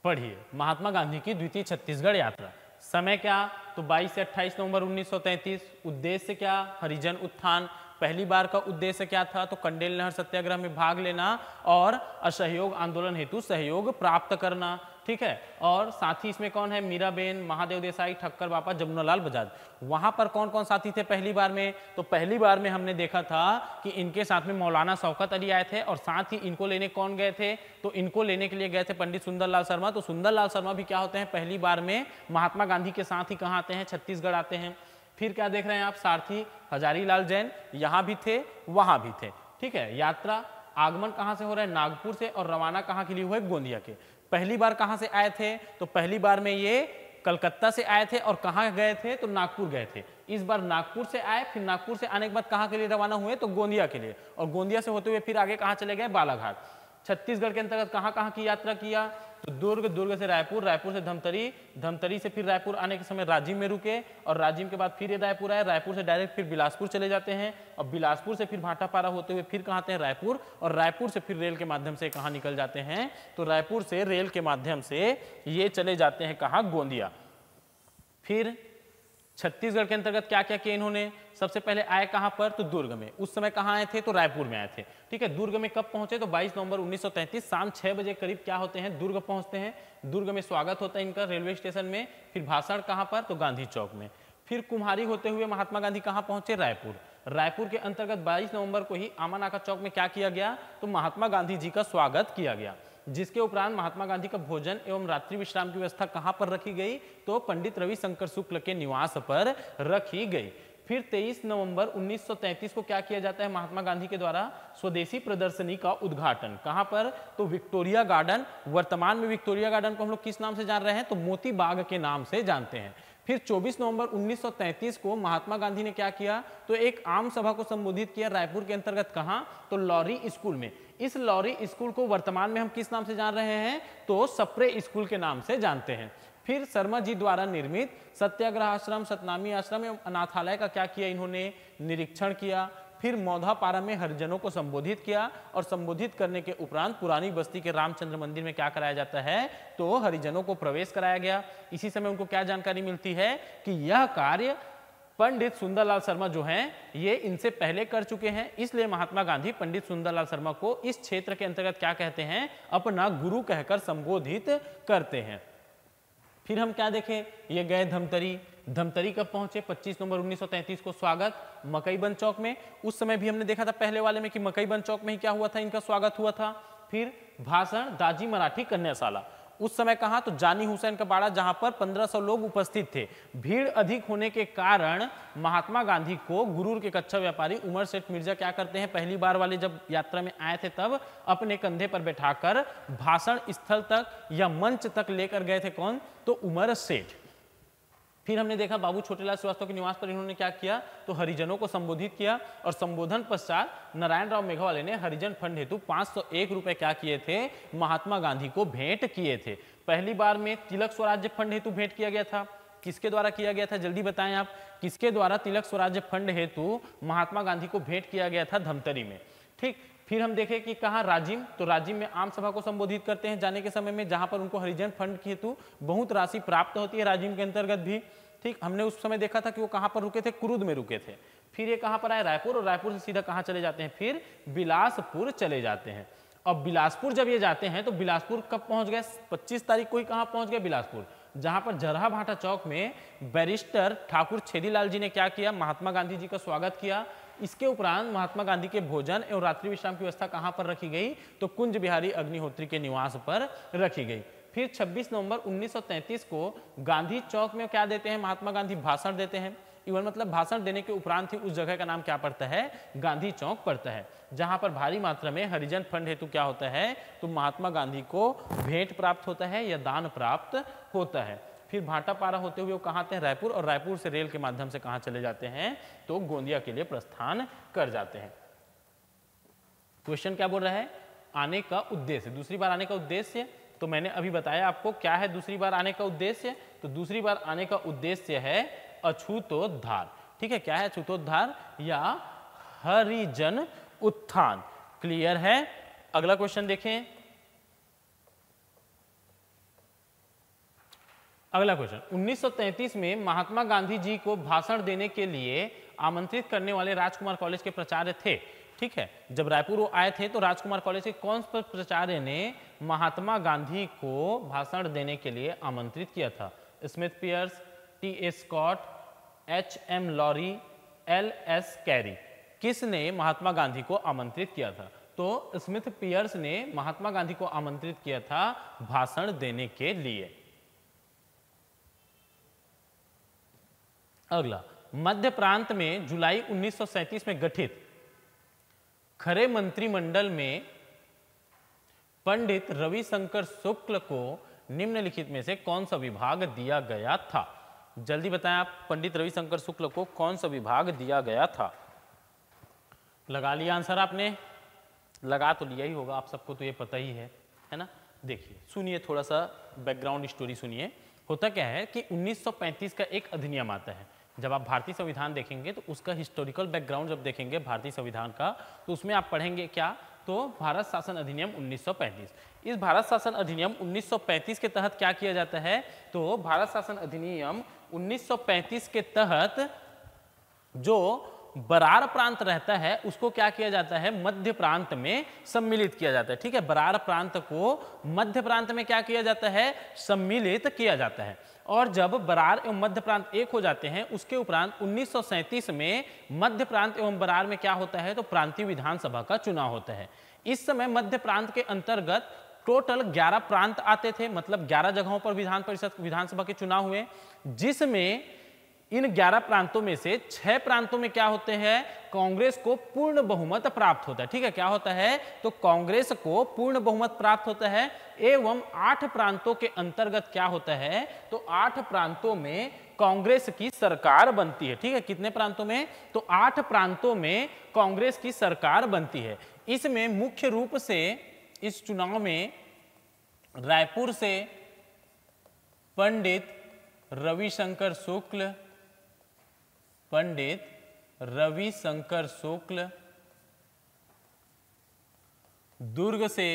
[SPEAKER 1] पढ़िए महात्मा गांधी की द्वितीय छत्तीसगढ़ यात्रा समय क्या तो 22 से 28 नवंबर 1933 उद्देश्य क्या हरिजन उत्थान पहली बार का उद्देश्य क्या था तो कंडेल नहर सत्याग्रह में भाग लेना और असहयोग आंदोलन हेतु सहयोग प्राप्त करना ठीक है और साथी इसमें कौन है मीराबेन महादेव देसाई ठक्कर बापा जमुनालाल बजाज वहां पर कौन कौन साथी थे पहली बार में तो पहली बार में हमने देखा था कि इनके साथ में मौलाना शौकत अली आए थे और साथ ही इनको लेने कौन गए थे तो इनको लेने के लिए गए थे पंडित सुंदरलाल शर्मा तो सुंदरलाल शर्मा भी क्या होते हैं पहली बार में महात्मा गांधी के साथ ही कहाँ आते हैं छत्तीसगढ़ आते हैं फिर क्या देख रहे हैं आप सारथी हजारीलाल जैन यहाँ भी थे वहाँ भी थे ठीक है यात्रा आगमन कहाँ से हो रहा है नागपुर से और रवाना कहाँ के लिए हुए गोंदिया के पहली बार कहाँ से आए थे तो पहली बार में ये कलकत्ता से आए थे और कहाँ गए थे तो नागपुर गए थे इस बार नागपुर से आए फिर नागपुर से आने के बाद कहाँ के लिए रवाना हुए तो गोंदिया के लिए और गोंदिया से होते हुए फिर आगे कहाँ चले गए बालाघाट छत्तीसगढ़ के अंतर्गत कहाँ कहाँ की यात्रा किया तो दुर्ग दुर्ग से रायपुर रायपुर से धमतरी धमतरी से फिर रायपुर आने के समय राजीव में रुके और राजीव के बाद फिर ये रायपुर आए रायपुर से डायरेक्ट फिर बिलासपुर चले जाते हैं और बिलासपुर से फिर भाटापारा होते हुए फिर कहाँ आते हैं रायपुर और रायपुर से फिर रेल के माध्यम से कहाँ निकल जाते हैं तो रायपुर से रेल के माध्यम से ये चले जाते हैं कहाँ गोंदिया फिर छत्तीसगढ़ के अंतर्गत क्या क्या किया इन्होंने सबसे पहले आए कहाँ पर तो दुर्ग में उस समय कहाँ आए थे तो रायपुर में आए थे ठीक है दुर्ग में कब पहुंचे तो 22 नवंबर 1933 शाम 6 बजे करीब क्या होते हैं दुर्ग पहुंचते हैं दुर्ग में स्वागत होता है इनका रेलवे स्टेशन में फिर भाषण कहाँ पर तो गांधी चौक में फिर कुम्हारी होते हुए महात्मा गांधी कहाँ पहुंचे रायपुर रायपुर के अंतर्गत बाईस नवंबर को ही आमानाका चौक में क्या किया गया तो महात्मा गांधी जी का स्वागत किया गया जिसके उपरांत महात्मा गांधी का भोजन एवं रात्रि विश्राम की व्यवस्था कहाँ पर रखी गई तो पंडित रविशंकर शुक्ल के निवास पर रखी गई फिर 23 नवंबर 1933 को क्या किया जाता है महात्मा गांधी के द्वारा स्वदेशी प्रदर्शनी का उद्घाटन कहां पर तो विक्टोरिया गार्डन वर्तमान में विक्टोरिया गार्डन को हम लोग किस नाम से जान रहे हैं तो मोती बाग के नाम से जानते हैं फिर 24 नवंबर 1933 को महात्मा गांधी ने क्या किया तो एक आम सभा को संबोधित किया रायपुर के अंतर्गत कहा तो लॉरी स्कूल में इस लॉरी स्कूल को वर्तमान में हम किस नाम से जान रहे हैं तो सप्रे स्कूल के नाम से जानते हैं फिर शर्मा जी द्वारा निर्मित सत्याग्रह आश्रम सतनामी आश्रम एवं अनाथालय का क्या किया इन्होंने निरीक्षण किया फिर मौधापारा में हरिजनों को संबोधित किया और संबोधित करने के उपरांत पुरानी बस्ती के रामचंद्र मंदिर में क्या कराया जाता है तो हरिजनों को प्रवेश कराया गया इसी समय उनको क्या जानकारी मिलती है कि यह कार्य पंडित सुंदरलाल शर्मा जो हैं ये इनसे पहले कर चुके हैं इसलिए महात्मा गांधी पंडित सुंदरलाल शर्मा को इस क्षेत्र के अंतर्गत क्या कहते हैं अपना गुरु कहकर संबोधित करते हैं फिर हम क्या देखें ये गए धमतरी धमतरी कब पहुंचे 25 नवंबर 1933 को स्वागत मकई बन चौक में उस समय भी हमने देखा था पहले वाले में कि बन चौक में ही क्या हुआ था इनका स्वागत हुआ था फिर भाषण दाजी मराठी कन्याशाला उस समय कहा तो जानी हुसैन का बाड़ा जहां पर 1500 लोग उपस्थित थे भीड़ अधिक होने के कारण महात्मा गांधी को गुरूर के कच्चा व्यापारी उमर सेठ मिर्जा क्या करते हैं पहली बार वाले जब यात्रा में आए थे तब अपने कंधे पर बैठाकर भाषण स्थल तक या मंच तक लेकर गए थे कौन तो उमर सेठ फिर हमने देखा बाबू छोटेलाल श्रीवास्तव के निवास पर इन्होंने क्या किया तो हरिजनों को संबोधित किया और संबोधन पश्चात नारायण राव मेघवाले ने हरिजन फंड हेतु पांच सौ एक रुपए क्या किए थे महात्मा गांधी को भेंट किए थे पहली बार में तिलक स्वराज्य फंड हेतु भेंट किया गया था किसके द्वारा किया गया था जल्दी बताएं आप किसके द्वारा तिलक स्वराज्य फंड हेतु महात्मा गांधी को भेंट किया गया था धमतरी में ठीक फिर हम देखें कि कहा राजिम तो राजिम में आम सभा को संबोधित करते हैं जाने के समय में जहां पर उनको हरिजन फंड के हेतु बहुत राशि प्राप्त होती है राजिम के अंतर्गत भी ठीक हमने उस समय देखा था कि वो कहाँ पर रुके थे क्रूद में रुके थे फिर ये कहाँ पर आए रायपुर और रायपुर से सीधा कहाँ चले जाते हैं फिर बिलासपुर चले जाते हैं अब बिलासपुर जब ये जाते हैं तो बिलासपुर कब पहुंच गए 25 तारीख को ही कहाँ पहुंच गए बिलासपुर जहां पर जरहा भाटा चौक में बैरिस्टर ठाकुर छेदीलाल जी ने क्या किया महात्मा गांधी जी का स्वागत किया इसके उपरांत महात्मा गांधी के भोजन एवं रात्रि विश्राम की व्यवस्था कहाँ पर रखी गई तो कुंज बिहारी अग्निहोत्री के निवास पर रखी गई फिर 26 नवंबर 1933 को गांधी चौक में क्या देते हैं महात्मा गांधी भाषण देते हैं इवन मतलब भाषण देने के उपरांत ही उस जगह का नाम क्या पड़ता है गांधी चौक पड़ता है जहां पर भारी मात्रा में हरिजन फंड हेतु क्या होता है तो महात्मा गांधी को भेंट प्राप्त होता है या दान प्राप्त होता है फिर भाटा पारा होते हुए वो कहाँ आते हैं रायपुर और रायपुर से रेल के माध्यम से कहाँ चले जाते हैं तो गोंदिया के लिए प्रस्थान कर जाते हैं क्वेश्चन क्या बोल रहा है आने का उद्देश्य दूसरी बार आने का उद्देश्य तो मैंने अभी बताया आपको क्या है दूसरी बार आने का उद्देश्य तो दूसरी बार आने का उद्देश्य है अछूतोद्धार ठीक है क्या है अछूतोद्धार या हरिजन उत्थान क्लियर है अगला क्वेश्चन देखें अगला क्वेश्चन 1933 में महात्मा गांधी जी को भाषण देने के लिए आमंत्रित करने वाले राजकुमार कॉलेज के प्राचार्य थे ठीक है जब रायपुर वो आए थे तो राजकुमार कॉलेज के कौन प्राचार्य ने महात्मा गांधी को भाषण देने के लिए आमंत्रित किया था Smith Pearce T A Scott H M Lawrie L S Carey किसने महात्मा गांधी को आमंत्रित किया था तो स्मिथ पियर्स ने महात्मा गांधी को आमंत्रित किया था भाषण देने के लिए अगला मध्य प्रांत में जुलाई 1937 में गठित खरे मंत्रिमंडल में पंडित रविशंकर शुक्ल को निम्नलिखित में से कौन सा विभाग दिया गया था जल्दी बताएं आप पंडित रविशंकर शुक्ल को कौन सा विभाग दिया गया था लगा लिया आंसर आपने लगा तो लिया ही होगा आप सबको तो ये पता ही है है ना देखिए सुनिए थोड़ा सा बैकग्राउंड स्टोरी सुनिए होता क्या है कि 1935 का एक अधिनियम आता है जब आप भारतीय संविधान देखेंगे तो उसका हिस्टोरिकल बैकग्राउंड जब देखेंगे भारतीय संविधान का तो उसमें आप पढ़ेंगे क्या तो भारत शासन अधिनियम 1935 इस भारत शासन अधिनियम 1935 के तहत क्या किया जाता है तो भारत शासन अधिनियम 1935 के तहत जो बरार प्रांत रहता है उसको क्या किया जाता है मध्य प्रांत में सम्मिलित किया जाता है ठीक है बरार प्रांत को मध्य प्रांत में क्या किया जाता है सम्मिलित किया जाता है और जब बरार एवं मध्य प्रांत एक हो जाते हैं उसके उपरांत 1937 में मध्य प्रांत एवं बरार में क्या होता है तो प्रांतीय विधानसभा का चुनाव होता है इस समय मध्य प्रांत के अंतर्गत टोटल 11 प्रांत आते थे मतलब 11 जगहों पर विधान परिषद विधानसभा के चुनाव हुए जिसमें इन 11 प्रांतों में से छह प्रांतों में क्या होते हैं कांग्रेस को पूर्ण बहुमत प्राप्त होता है ठीक है क्या होता है तो कांग्रेस को पूर्ण बहुमत प्राप्त होता है एवं आठ प्रांतों के अंतर्गत क्या होता है तो आठ प्रांतों में कांग्रेस की सरकार बनती है ठीक है कितने प्रांतों में तो आठ प्रांतों में कांग्रेस की सरकार बनती है इसमें मुख्य रूप से इस चुनाव में रायपुर से पंडित रविशंकर शुक्ल पंडित रवि शंकर शुक्ल दुर्ग से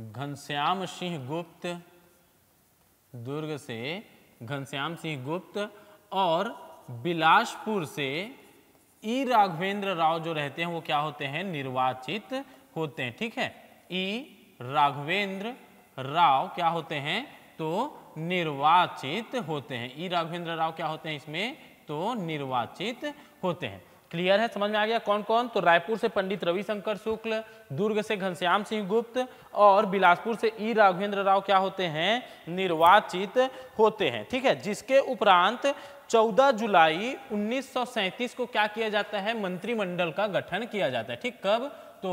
[SPEAKER 1] घनश्याम सिंह गुप्त दुर्ग से घनश्याम सिंह गुप्त और बिलासपुर से ई राघवेंद्र राव जो रहते हैं वो क्या होते हैं निर्वाचित होते हैं ठीक है ई राघवेंद्र राव क्या होते हैं तो निर्वाचित होते हैं ई राघवेंद्र राव क्या होते हैं इसमें तो निर्वाचित होते हैं क्लियर है समझ में आ गया कौन कौन तो रायपुर से पंडित रविशंकर शुक्ल दुर्ग से घनश्याम सिंह गुप्त और बिलासपुर से ई राघवेंद्र राव क्या होते हैं निर्वाचित होते हैं ठीक है जिसके उपरांत 14 जुलाई 1937 को क्या किया जाता है मंत्रिमंडल का गठन किया जाता है ठीक कब तो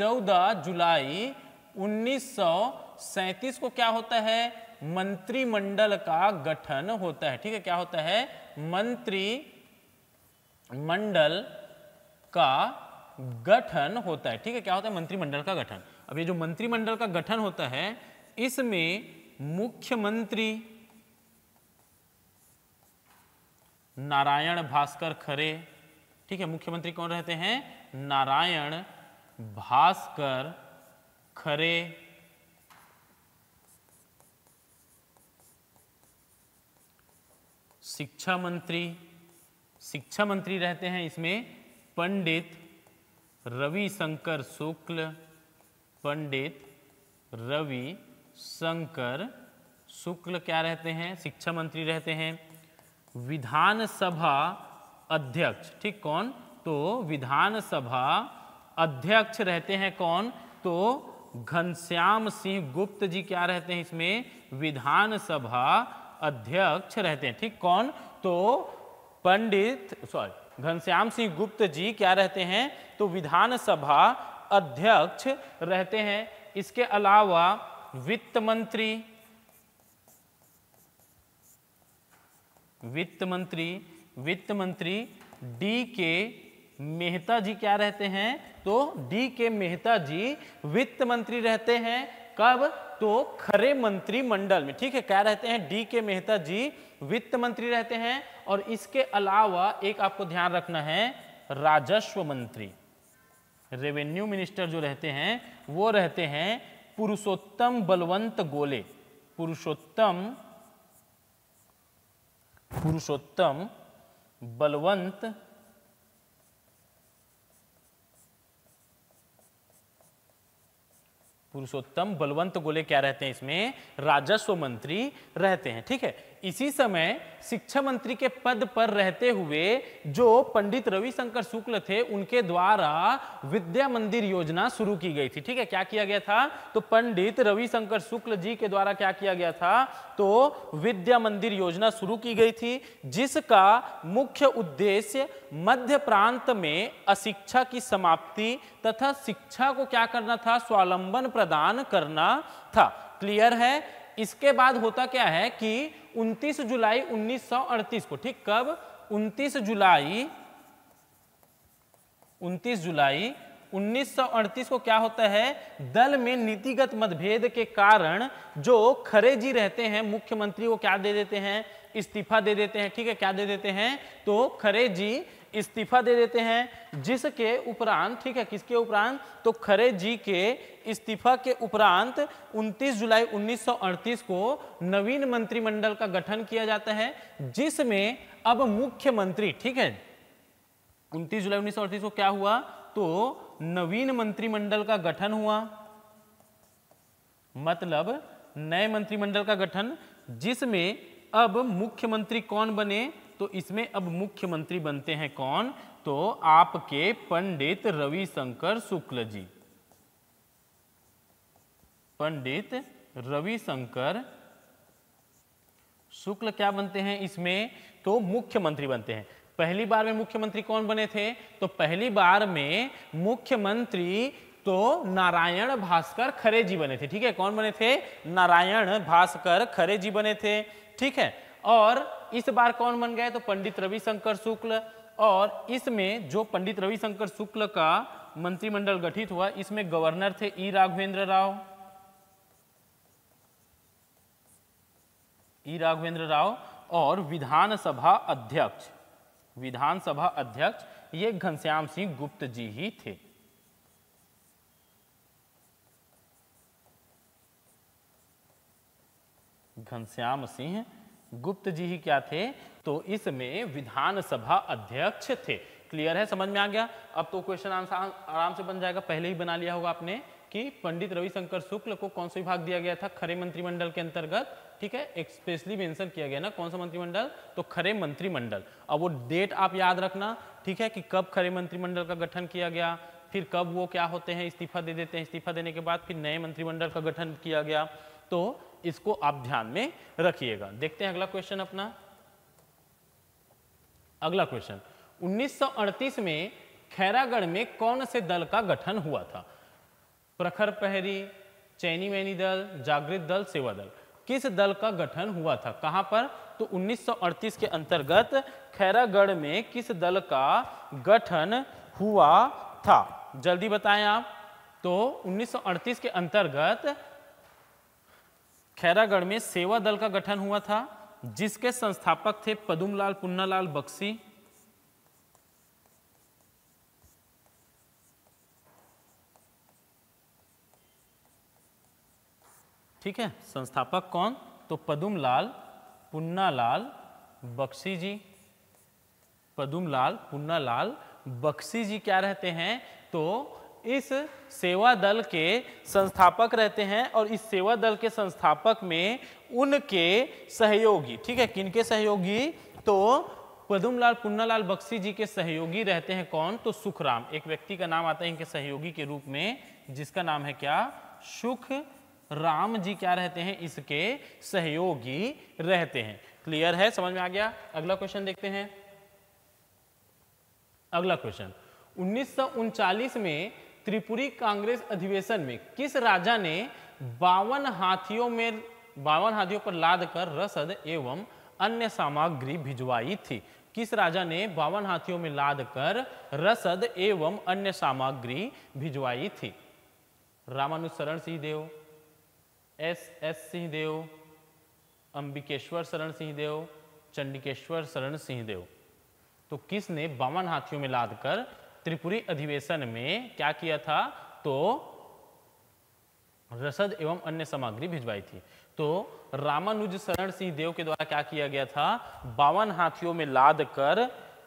[SPEAKER 1] 14 जुलाई 1937 को क्या होता है मंत्रिमंडल का गठन होता है ठीक है क्या होता है मंत्री मंडल का गठन होता है ठीक है क्या होता है मंत्रिमंडल का गठन अब ये जो मंत्रिमंडल का गठन होता है इसमें मुख्यमंत्री नारायण भास्कर खरे ठीक है मुख्यमंत्री कौन रहते हैं नारायण भास्कर खरे शिक्षा मंत्री शिक्षा मंत्री रहते हैं इसमें पंडित रविशंकर शुक्ल पंडित रवि शंकर शुक्ल क्या रहते हैं शिक्षा मंत्री रहते हैं विधानसभा अध्यक्ष ठीक कौन तो विधानसभा अध्यक्ष रहते हैं कौन तो घनश्याम सिंह गुप्त जी क्या रहते हैं इसमें विधानसभा अध्यक्ष रहते हैं ठीक कौन तो पंडित सॉरी घनश्याम सिंह गुप्त जी क्या रहते हैं तो विधानसभा अध्यक्ष रहते हैं इसके अलावा वित्त मंत्री वित्त मंत्री वित्त मंत्री डी के मेहता जी क्या रहते हैं तो डी के मेहता जी वित्त मंत्री रहते हैं कब तो खरे मंत्रिमंडल में ठीक है क्या रहते हैं डी के मेहता जी वित्त मंत्री रहते हैं और इसके अलावा एक आपको ध्यान रखना है राजस्व मंत्री रेवेन्यू मिनिस्टर जो रहते हैं वो रहते हैं पुरुषोत्तम बलवंत गोले पुरुषोत्तम पुरुषोत्तम बलवंत पुरुषोत्तम बलवंत गोले क्या रहते हैं इसमें राजस्व मंत्री रहते हैं ठीक है इसी समय शिक्षा मंत्री के पद पर रहते हुए जो पंडित रविशंकर शुक्ल थे उनके द्वारा विद्या मंदिर योजना शुरू की गई थी ठीक है क्या किया गया था तो पंडित रविशंकर शुक्ल जी के द्वारा क्या किया गया था तो विद्या मंदिर योजना शुरू की गई थी जिसका मुख्य उद्देश्य मध्य प्रांत में अशिक्षा की समाप्ति तथा शिक्षा को क्या करना था स्वावलंबन प्रदान करना था क्लियर है इसके बाद होता क्या है कि 29 जुलाई 1938 को ठीक कब 29 जुलाई 29 जुलाई 1938 को क्या होता है दल में नीतिगत मतभेद के कारण जो खरे जी रहते हैं मुख्यमंत्री को क्या दे देते हैं इस्तीफा दे देते हैं ठीक है क्या दे देते हैं तो खरे जी इस्तीफा दे देते हैं जिसके उपरांत ठीक है किसके उपरांत तो खरे जी के इस्तीफा के उपरांत 29 जुलाई 1938 को नवीन मंत्रिमंडल का गठन किया जाता है जिसमें अब मुख्यमंत्री ठीक है 29 जुलाई 1938 को क्या हुआ तो नवीन मंत्रिमंडल का गठन हुआ मतलब नए मंत्रिमंडल का गठन जिसमें अब मुख्यमंत्री कौन बने तो इसमें अब मुख्यमंत्री बनते हैं कौन तो आपके पंडित रविशंकर शुक्ल जी पंडित रविशंकर शुक्ल क्या बनते हैं इसमें तो मुख्यमंत्री बनते हैं पहली बार में मुख्यमंत्री कौन बने थे तो पहली बार में मुख्यमंत्री तो नारायण भास्कर खरे जी बने थे ठीक है कौन बने थे नारायण भास्कर खरे जी बने थे ठीक है और इस बार कौन बन गए तो पंडित रविशंकर शुक्ल और इसमें जो पंडित रविशंकर शुक्ल का मंत्रिमंडल गठित हुआ इसमें गवर्नर थे ई राघवेंद्र राव ई राघवेंद्र राव और विधानसभा अध्यक्ष विधानसभा अध्यक्ष ये घनश्याम सिंह गुप्त जी ही थे घनश्याम सिंह गुप्त जी ही क्या थे तो इसमें विधानसभा अध्यक्ष थे क्लियर है समझ में आ गया अब तो क्वेश्चन आंसर आराम से बन जाएगा पहले ही बना लिया होगा आपने कि पंडित रविशंकर शुक्ल को कौन सा विभाग दिया गया था खरे मंत्रिमंडल के अंतर्गत ठीक है स्पेशली मेंशन किया गया ना कौन सा मंत्रिमंडल तो खरे मंत्रिमंडल अब वो डेट आप याद रखना ठीक है कि कब खरे मंत्रिमंडल का गठन किया गया फिर कब वो क्या होते हैं इस्तीफा दे देते हैं इस्तीफा देने के बाद फिर नए मंत्रिमंडल का गठन किया गया तो इसको आप ध्यान में रखिएगा देखते हैं अगला क्वेश्चन अपना अगला क्वेश्चन 1938 में खैरागढ़ में कौन से दल का गठन हुआ था प्रखर पहरी चैनी मैनी दल जागृत दल सेवा दल किस दल का गठन हुआ था कहां पर तो 1938 के अंतर्गत खैरागढ़ में किस दल का गठन हुआ था जल्दी बताएं आप तो 1938 के अंतर्गत खैरागढ़ में सेवा दल का गठन हुआ था जिसके संस्थापक थे पदुमलाल पुन्नालाल बक्सी ठीक है संस्थापक कौन तो पदुमलाल पुन्नालाल बक्सी जी पदुमलाल पुन्नालाल बक्सी जी क्या रहते हैं तो इस सेवा दल के संस्थापक रहते हैं और इस सेवा दल के संस्थापक में उनके सहयोगी ठीक है किनके सहयोगी तो पदुमलाल पुन्नालाल बख्शी जी के सहयोगी रहते हैं कौन तो सुखराम एक व्यक्ति का नाम आता है इनके सहयोगी के रूप में जिसका नाम है क्या सुख राम जी क्या रहते हैं इसके सहयोगी रहते हैं क्लियर है समझ में आ गया अगला क्वेश्चन देखते हैं अगला क्वेश्चन उन्नीस में त्रिपुरी कांग्रेस अधिवेशन में किस राजा ने बावन हाथियों में बावन हाथियों पर लाद कर रसद एवं अन्य सामग्री भिजवाई थी किस राजा ने बावन हाथियों में लाद कर रसद एवं अन्य सामग्री भिजवाई थी रामानुसरण सिंह सिंहदेव एस एस सिंहदेव अंबिकेश्वर शरण सिंहदेव चंडिकेश्वर शरण सिंहदेव तो किसने बावन हाथियों में लादकर त्रिपुरी अधिवेशन में क्या किया था तो रसद एवं अन्य सामग्री भिजवाई थी तो रामानुज शरण सिंह देव के द्वारा क्या किया गया था बावन हाथियों में लाद कर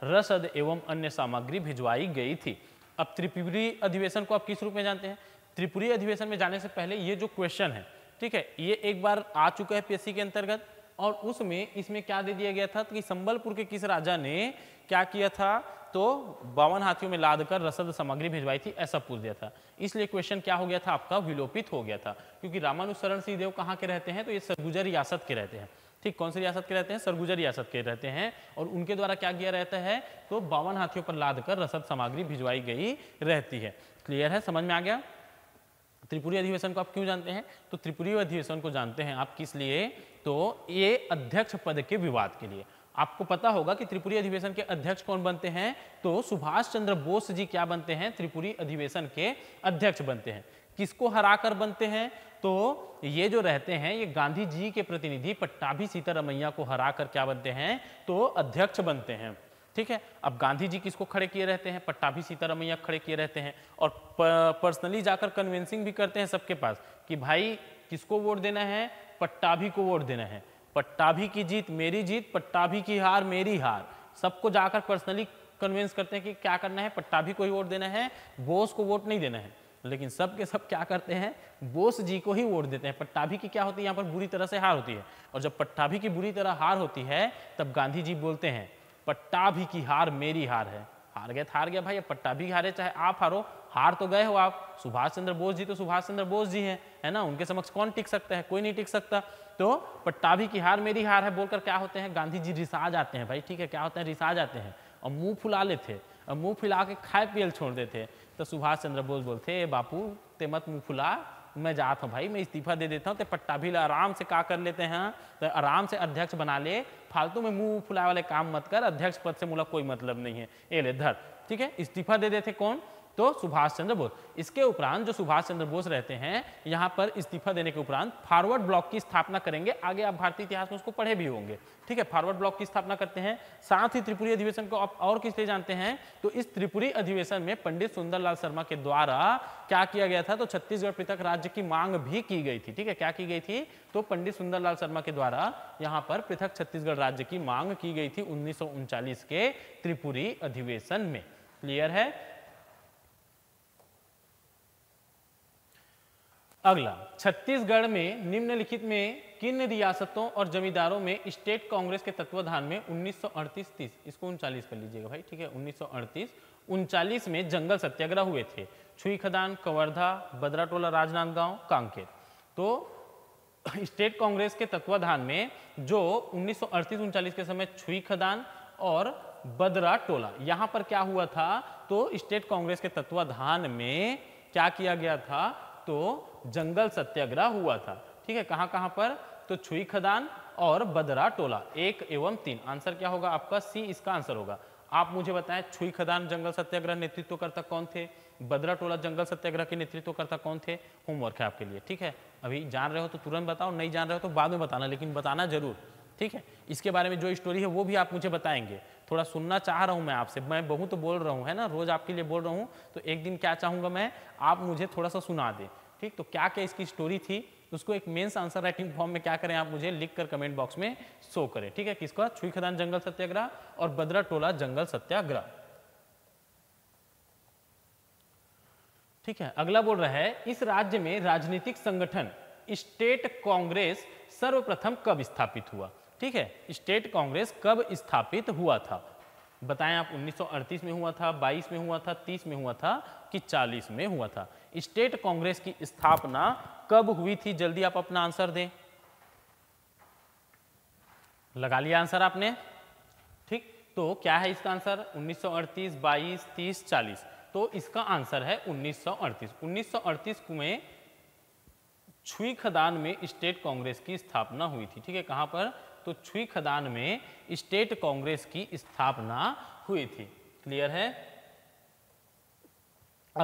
[SPEAKER 1] रसद एवं अन्य सामग्री भिजवाई गई थी अब त्रिपुरी अधिवेशन को आप किस रूप में जानते हैं त्रिपुरी अधिवेशन में जाने से पहले ये जो क्वेश्चन है ठीक है ये एक बार आ चुका है पीएससी के अंतर्गत और उसमें इसमें क्या दे दिया गया था कि संबलपुर के किस राजा ने क्या किया था तो बावन हाथियों में लाद कर रसद सामग्री भिजवाई थी ऐसा पूछ दिया था इसलिए क्वेश्चन क्या हो गया था आपका विलोपित हो गया था क्योंकि रामानुसरण सिंहदेव कहाँ के रहते हैं तो ये सरगुजा रियासत के रहते हैं ठीक कौन सी रियासत के रहते हैं सरगुजा रियासत के रहते हैं और उनके द्वारा क्या किया रहता है तो बावन हाथियों पर लाद कर रसद सामग्री भिजवाई गई रहती है क्लियर है समझ में आ गया त्रिपुरी अधिवेशन को आप क्यों जानते हैं तो त्रिपुरी अधिवेशन को जानते हैं आप किस लिए तो ये अध्यक्ष पद के विवाद के लिए आपको पता होगा कि त्रिपुरी अधिवेशन के अध्यक्ष कौन बनते हैं तो सुभाष चंद्र बोस जी क्या बनते हैं त्रिपुरी अधिवेशन के अध्यक्ष बनते हैं किसको हराकर बनते हैं तो ये जो रहते हैं ये गांधी जी के प्रतिनिधि पट्टाभी सीतारमैया को हराकर क्या बनते हैं तो अध्यक्ष बनते हैं ठीक है अब गांधी जी किसको खड़े किए रहते हैं पट्टाभी सीतारमैया खड़े किए रहते हैं और पर्सनली जाकर कन्विंसिंग भी करते हैं सबके पास कि भाई किसको वोट देना है पट्टाभी को वोट देना है पट्टाभी की जीत मेरी जीत पट्टाभी की हार मेरी हार सबको जाकर पर्सनली कन्विंस करते हैं कि क्या करना है पट्टाभी को ही वोट देना है बोस को वोट नहीं देना है लेकिन सब के सब क्या करते हैं बोस जी को ही वोट देते हैं पट्टाभी की क्या होती है यहाँ पर बुरी तरह से हार होती है और जब पट्टाभी की बुरी तरह हार होती है तब गांधी जी बोलते हैं पट्टाभी की हार मेरी हार है हार गया हार गया भाई अब पट्टाभी हारे चाहे आप हारो हार तो गए हो आप सुभाष चंद्र बोस जी तो सुभाष चंद्र बोस जी हैं है ना उनके समक्ष कौन टिक सकता है कोई नहीं टिक सकता तो पट्टाभी की हार मेरी हार है बोलकर क्या होते हैं गांधी जी रिसा जाते हैं भाई ठीक है क्या होते हैं रिसा जाते हैं और मुंह फुला लेते और मुंह फुला के खाए पियल छोड़ देते तो सुभाष चंद्र बोस बोलते बापू ते मत मुँह फुला मैं जाता हूँ भाई मैं इस्तीफा दे देता हूँ तो पट्टा भी आराम से का कर लेते हैं तो आराम से अध्यक्ष बना ले फालतू में मुंह फुलाए वाले काम मत कर अध्यक्ष पद से मुला कोई मतलब नहीं है ए ले धर ठीक है इस्तीफा दे देते कौन तो सुभाष चंद्र बोस इसके उपरांत जो सुभाष चंद्र बोस रहते हैं यहाँ पर इस्तीफा देने के उपरांत फॉरवर्ड ब्लॉक की स्थापना करेंगे आगे आप भारतीय इतिहास में उसको पढ़े भी होंगे ठीक है फॉरवर्ड ब्लॉक की स्थापना करते हैं साथ ही त्रिपुरी अधिवेशन को आप और किस लिए जानते हैं तो इस त्रिपुरी अधिवेशन में पंडित सुंदरलाल शर्मा के द्वारा क्या किया गया था तो छत्तीसगढ़ पृथक राज्य की मांग भी की गई थी ठीक है क्या की गई थी तो पंडित सुंदरलाल शर्मा के द्वारा यहाँ पर पृथक छत्तीसगढ़ राज्य की मांग की गई थी उन्नीस के त्रिपुरी अधिवेशन में क्लियर है अगला छत्तीसगढ़ में निम्नलिखित में किन रियासतों और जमींदारों में स्टेट कांग्रेस के तत्वाधान में 1938 30 इसको उनचालीस कर लीजिएगा भाई ठीक है 1938 उनचालीस में जंगल सत्याग्रह हुए थे छुई खदान कवर्धा बदराटोला राजनांदगांव कांकेर तो स्टेट कांग्रेस के तत्वाधान में जो उन्नीस उनचालीस के समय छुई खदान और बदरा टोला यहां पर क्या हुआ था तो स्टेट कांग्रेस के तत्वाधान में क्या किया गया था तो जंगल सत्याग्रह हुआ था ठीक है कहाँ कहाँ पर तो छुई खदान और बदरा टोला एक एवं तीन आंसर क्या होगा आपका सी इसका आंसर होगा आप मुझे बताएं छुई खदान जंगल सत्याग्रह नेतृत्व करता कौन थे बदरा टोला जंगल सत्याग्रह के नेतृत्व करता कौन थे होमवर्क है आपके लिए ठीक है अभी जान रहे हो तो तुरंत बताओ नहीं जान रहे हो तो बाद में बताना लेकिन बताना जरूर ठीक है इसके बारे में जो स्टोरी है वो भी आप मुझे बताएंगे थोड़ा सुनना चाह रहा हूँ मैं आपसे मैं बहुत बोल रहा हूँ है ना रोज आपके लिए बोल रहा हूँ तो एक दिन क्या चाहूँगा मैं आप मुझे थोड़ा सा सुना दें ठीक तो क्या क्या इसकी स्टोरी थी तो उसको एक मेन्स आंसर राइटिंग फॉर्म में क्या करें आप मुझे लिख कर कमेंट बॉक्स में शो करें ठीक है किसका छुई खदान जंगल सत्याग्रह और बद्रा टोला जंगल सत्याग्रह ठीक है अगला बोल रहा है इस राज्य में राजनीतिक संगठन स्टेट कांग्रेस सर्वप्रथम कब स्थापित हुआ ठीक है स्टेट कांग्रेस कब स्थापित हुआ था बताएं आप 1938 में हुआ था 22 में हुआ था 30 में हुआ था कि 40 में हुआ था स्टेट कांग्रेस की स्थापना कब हुई थी जल्दी आप अपना आंसर दें लगा लिया आंसर आपने ठीक तो क्या है इसका आंसर 1938 22 30 40 तो इसका आंसर है 1938 1938 में छुई खदान में स्टेट कांग्रेस की स्थापना हुई थी ठीक है कहां पर तो छुई खदान में स्टेट कांग्रेस की स्थापना हुई थी क्लियर है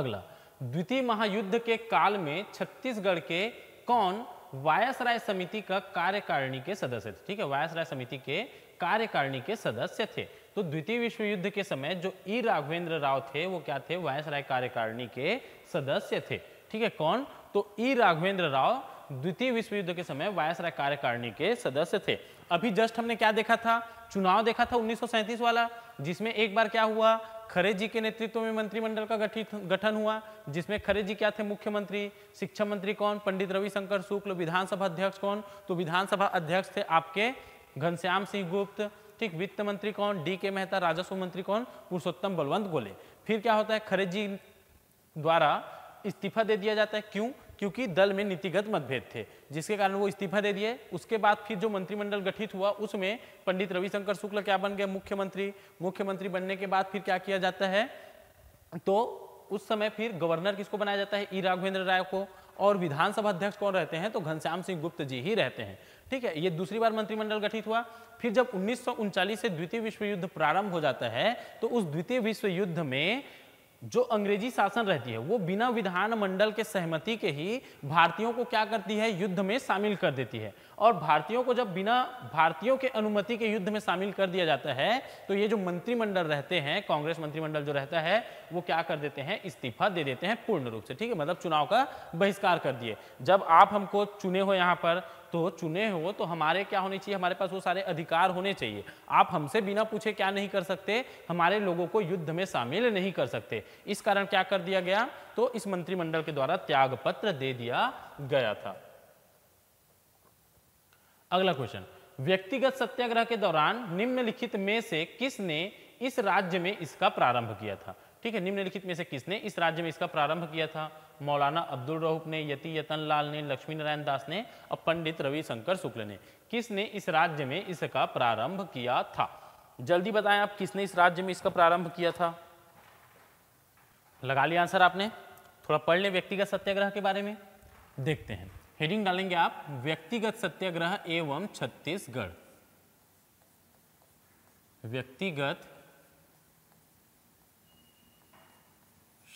[SPEAKER 1] अगला द्वितीय महायुद्ध के काल में छत्तीसगढ़ के कौन वायसराय समिति का कार्यकारिणी के सदस्य थे ठीक है वायसराय समिति के कार्यकारिणी के सदस्य थे तो द्वितीय विश्व युद्ध के समय जो ई राघवेंद्र राव थे वो क्या थे वायसराय कार्यकारिणी के सदस्य थे ठीक है कौन तो ई राघवेंद्र राव द्वितीय विश्व युद्ध के समय वायसराय कार्यकारिणी के सदस्य थे अभी जस्ट हमने क्या देखा था चुनाव देखा था उन्नीस वाला जिसमें एक बार क्या हुआ खरे जी के नेतृत्व में मंत्रिमंडल का गठित गठन हुआ जिसमें खरे जी क्या थे मुख्यमंत्री शिक्षा मंत्री कौन पंडित रविशंकर शुक्ल विधानसभा अध्यक्ष कौन तो विधानसभा अध्यक्ष थे आपके घनश्याम सिंह गुप्त ठीक वित्त मंत्री कौन डी के मेहता राजस्व मंत्री कौन पुरुषोत्तम बलवंत गोले फिर क्या होता है खरे जी द्वारा इस्तीफा दे दिया जाता है क्यों क्योंकि दल में नीतिगत मतभेद थे जिसके कारण वो इस्तीफा दे दिए उसके बाद फिर जो मंत्रिमंडल गठित हुआ उसमें पंडित रविशंकर शुक्ल क्या बन गए मुख्यमंत्री मुख्यमंत्री बनने के बाद फिर क्या किया जाता है तो उस समय फिर गवर्नर किसको बनाया जाता है ई राघवेंद्र राय को और विधानसभा अध्यक्ष कौन रहते हैं तो घनश्याम सिंह गुप्त जी ही रहते हैं ठीक है ये दूसरी बार मंत्रिमंडल गठित हुआ फिर जब उन्नीस से द्वितीय विश्व युद्ध प्रारंभ हो जाता है तो उस द्वितीय विश्व युद्ध में जो अंग्रेजी शासन रहती है वो बिना विधान मंडल के सहमति के ही भारतीयों को क्या करती है युद्ध में शामिल कर देती है और भारतीयों को जब बिना भारतीयों के अनुमति के युद्ध में शामिल कर दिया जाता है तो ये जो मंत्रिमंडल रहते हैं कांग्रेस मंत्रिमंडल जो रहता है वो क्या कर देते हैं इस्तीफा दे देते हैं पूर्ण रूप से ठीक है मतलब चुनाव का बहिष्कार कर दिए जब आप हमको चुने हो यहाँ पर तो चुने हो तो हमारे क्या होने चाहिए हमारे पास वो सारे अधिकार होने चाहिए आप हमसे बिना पूछे क्या नहीं कर सकते हमारे लोगों को युद्ध में शामिल नहीं कर सकते इस कारण क्या कर दिया गया तो इस मंत्रिमंडल के द्वारा त्याग पत्र दे दिया गया था अगला क्वेश्चन व्यक्तिगत सत्याग्रह के दौरान निम्नलिखित में से किसने इस राज्य में इसका प्रारंभ किया था ठीक है निम्नलिखित में से किसने इस राज्य में इसका प्रारंभ किया था मौलाना अब्दुल रऊफ ने यति यतन लाल ने लक्ष्मी नारायण दास ने और पंडित रविशंकर शुक्ल ने किसने इस राज्य में इसका प्रारंभ किया था जल्दी बताएं आप किसने इस राज्य में इसका प्रारंभ किया था लगा लिया आंसर आपने थोड़ा पढ़ लें व्यक्तिगत सत्याग्रह के बारे में देखते हैं हेडिंग डालेंगे आप व्यक्तिगत सत्याग्रह एवं छत्तीसगढ़ व्यक्तिगत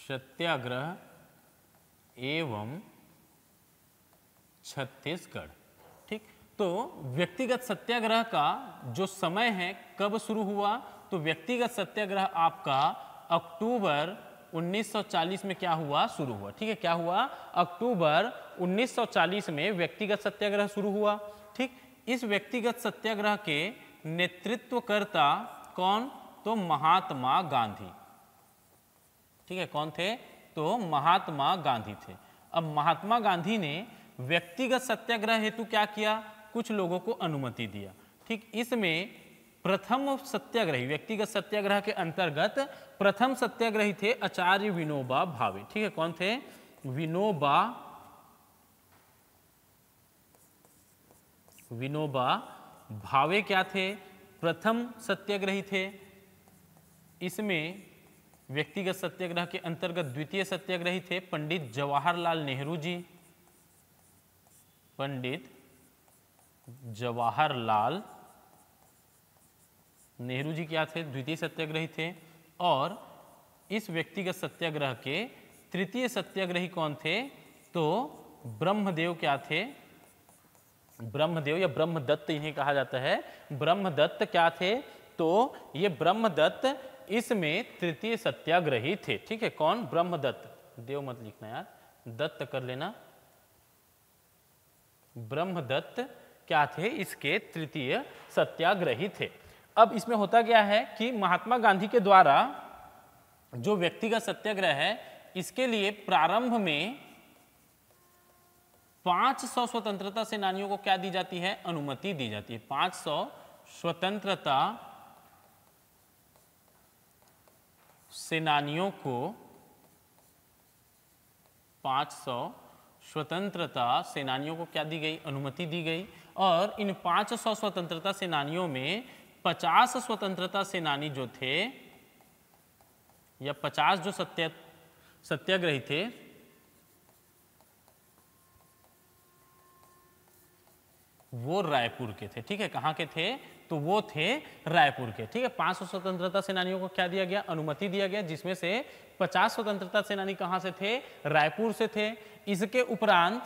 [SPEAKER 1] सत्याग्रह एवं छत्तीसगढ़ ठीक तो व्यक्तिगत सत्याग्रह का जो समय है कब शुरू हुआ तो व्यक्तिगत सत्याग्रह आपका अक्टूबर 1940 में क्या हुआ शुरू हुआ ठीक है क्या हुआ अक्टूबर 1940 में व्यक्तिगत सत्याग्रह शुरू हुआ ठीक इस व्यक्तिगत सत्याग्रह के नेतृत्वकर्ता कौन तो महात्मा गांधी ठीक है कौन थे तो महात्मा गांधी थे अब महात्मा गांधी ने व्यक्तिगत सत्याग्रह हेतु क्या किया कुछ लोगों को अनुमति दिया ठीक इसमें प्रथम सत्याग्रही व्यक्तिगत सत्याग्रह के अंतर्गत प्रथम सत्याग्रही थे आचार्य विनोबा भावे ठीक है कौन थे विनोबा विनोबा भावे क्या थे प्रथम सत्याग्रही थे इसमें व्यक्तिगत सत्याग्रह के अंतर्गत द्वितीय सत्याग्रही थे पंडित जवाहरलाल नेहरू जी पंडित जवाहरलाल नेहरू जी क्या थे द्वितीय सत्याग्रही थे और इस व्यक्तिगत सत्याग्रह के तृतीय सत्याग्रही कौन थे तो ब्रह्मदेव क्या थे ब्रह्मदेव या ब्रह्मदत्त इन्हें कहा जाता है ब्रह्मदत्त क्या थे तो ये ब्रह्मदत्त इसमें तृतीय सत्याग्रही थे ठीक है कौन ब्रह्मदत्त देव मत लिखना यार दत्त कर लेना ब्रह्मदत्त क्या थे इसके तृतीय सत्याग्रही थे अब इसमें होता क्या है कि महात्मा गांधी के द्वारा जो व्यक्तिगत सत्याग्रह है इसके लिए प्रारंभ में 500 स्वतंत्रता सेनानियों को क्या दी जाती है अनुमति दी जाती है 500 स्वतंत्रता सेनानियों को 500 स्वतंत्रता सेनानियों को क्या दी गई अनुमति दी गई और इन 500 स्वतंत्रता सेनानियों में 50 स्वतंत्रता सेनानी जो थे या 50 जो सत्य सत्याग्रही थे वो रायपुर के थे ठीक है कहाँ के थे तो वो थे रायपुर के ठीक है 500 स्वतंत्रता सेनानियों को क्या दिया गया अनुमति दिया गया जिसमें से 50 स्वतंत्रता सेनानी कहां से थे रायपुर से थे इसके उपरांत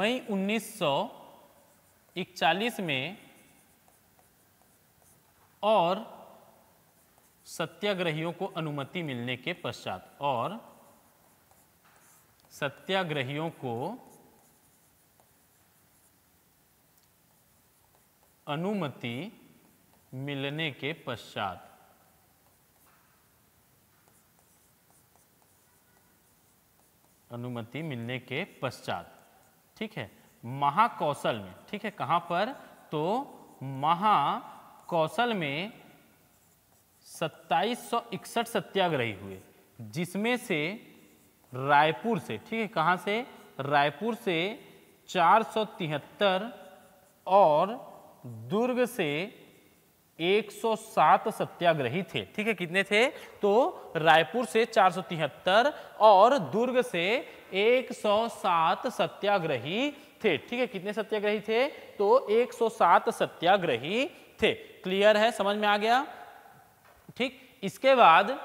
[SPEAKER 1] मई 1941 में और सत्याग्रहियों को अनुमति मिलने के पश्चात और सत्याग्रहियों को अनुमति मिलने के पश्चात अनुमति मिलने के पश्चात ठीक है महाकौशल में ठीक है कहाँ पर तो महाकौशल में सत्ताईस सत्याग्रही हुए जिसमें से रायपुर से ठीक है कहाँ से रायपुर से 473 और दुर्ग से 107 सत्याग्रही थे ठीक है कितने थे तो रायपुर से चार और दुर्ग से 107 सत्याग्रही थे ठीक है कितने सत्याग्रही थे तो 107 सत्याग्रही थे क्लियर है समझ में आ गया ठीक इसके बाद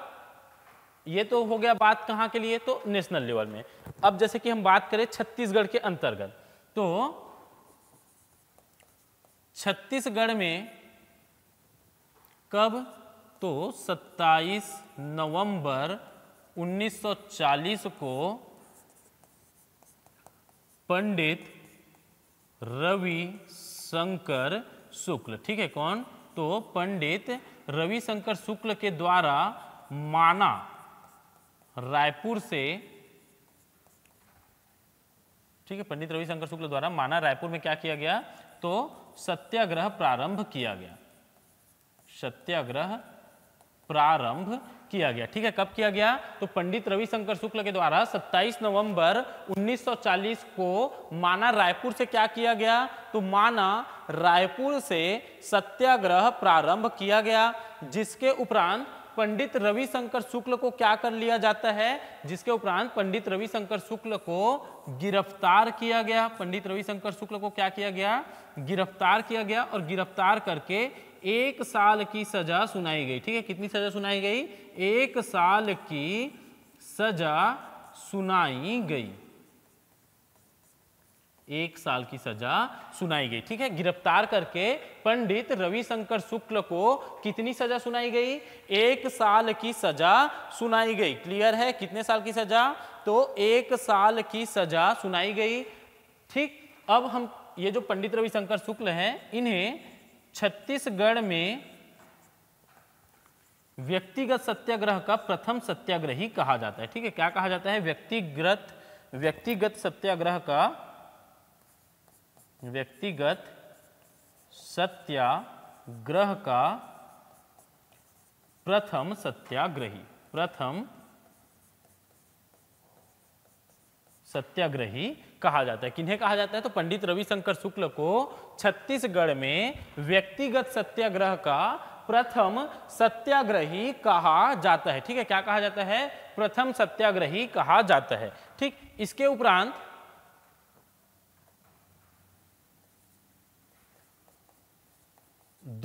[SPEAKER 1] ये तो हो गया बात कहां के लिए तो नेशनल लेवल में अब जैसे कि हम बात करें छत्तीसगढ़ के अंतर्गत तो छत्तीसगढ़ में कब तो 27 नवंबर 1940 को पंडित रवि शंकर शुक्ल ठीक है कौन तो पंडित रविशंकर शुक्ल के द्वारा माना रायपुर से ठीक है पंडित रविशंकर शुक्ल द्वारा माना रायपुर में क्या किया गया तो सत्याग्रह प्रारंभ किया गया सत्याग्रह प्रारंभ किया गया ठीक है कब किया गया तो पंडित रविशंकर शुक्ल के द्वारा 27 नवंबर 1940 को माना रायपुर से क्या किया गया तो माना रायपुर से सत्याग्रह प्रारंभ किया गया जिसके उपरांत पंडित रविशंकर शुक्ल को क्या कर लिया जाता है जिसके उपरांत पंडित रविशंकर शुक्ल को गिरफ्तार किया गया पंडित रविशंकर शुक्ल को क्या किया गया गिरफ्तार किया गया और गिरफ्तार करके एक साल की सजा सुनाई गई ठीक है कितनी सजा सुनाई गई एक साल की सजा सुनाई गई एक साल की सजा सुनाई गई ठीक है गिरफ्तार करके पंडित रविशंकर शुक्ल को कितनी सजा सुनाई गई एक साल की सजा सुनाई गई क्लियर है कितने साल की सजा तो एक साल की सजा सुनाई गई ठीक अब हम ये जो पंडित रविशंकर शुक्ल हैं इन्हें छत्तीसगढ़ में व्यक्तिगत सत्याग्रह का प्रथम सत्याग्रही कहा जाता है ठीक है क्या कहा जाता है व्यक्तिगत व्यक्तिगत सत्याग्रह का व्यक्तिगत सत्याग्रह का प्रथम सत्याग्रही प्रथम सत्याग्रही कहा जाता है किन्हें कहा जाता है तो पंडित रविशंकर शुक्ल को छत्तीसगढ़ में व्यक्तिगत सत्याग्रह का प्रथम सत्याग्रही कहा जाता है ठीक है क्या कहा जाता है प्रथम सत्याग्रही कहा जाता है ठीक इसके उपरांत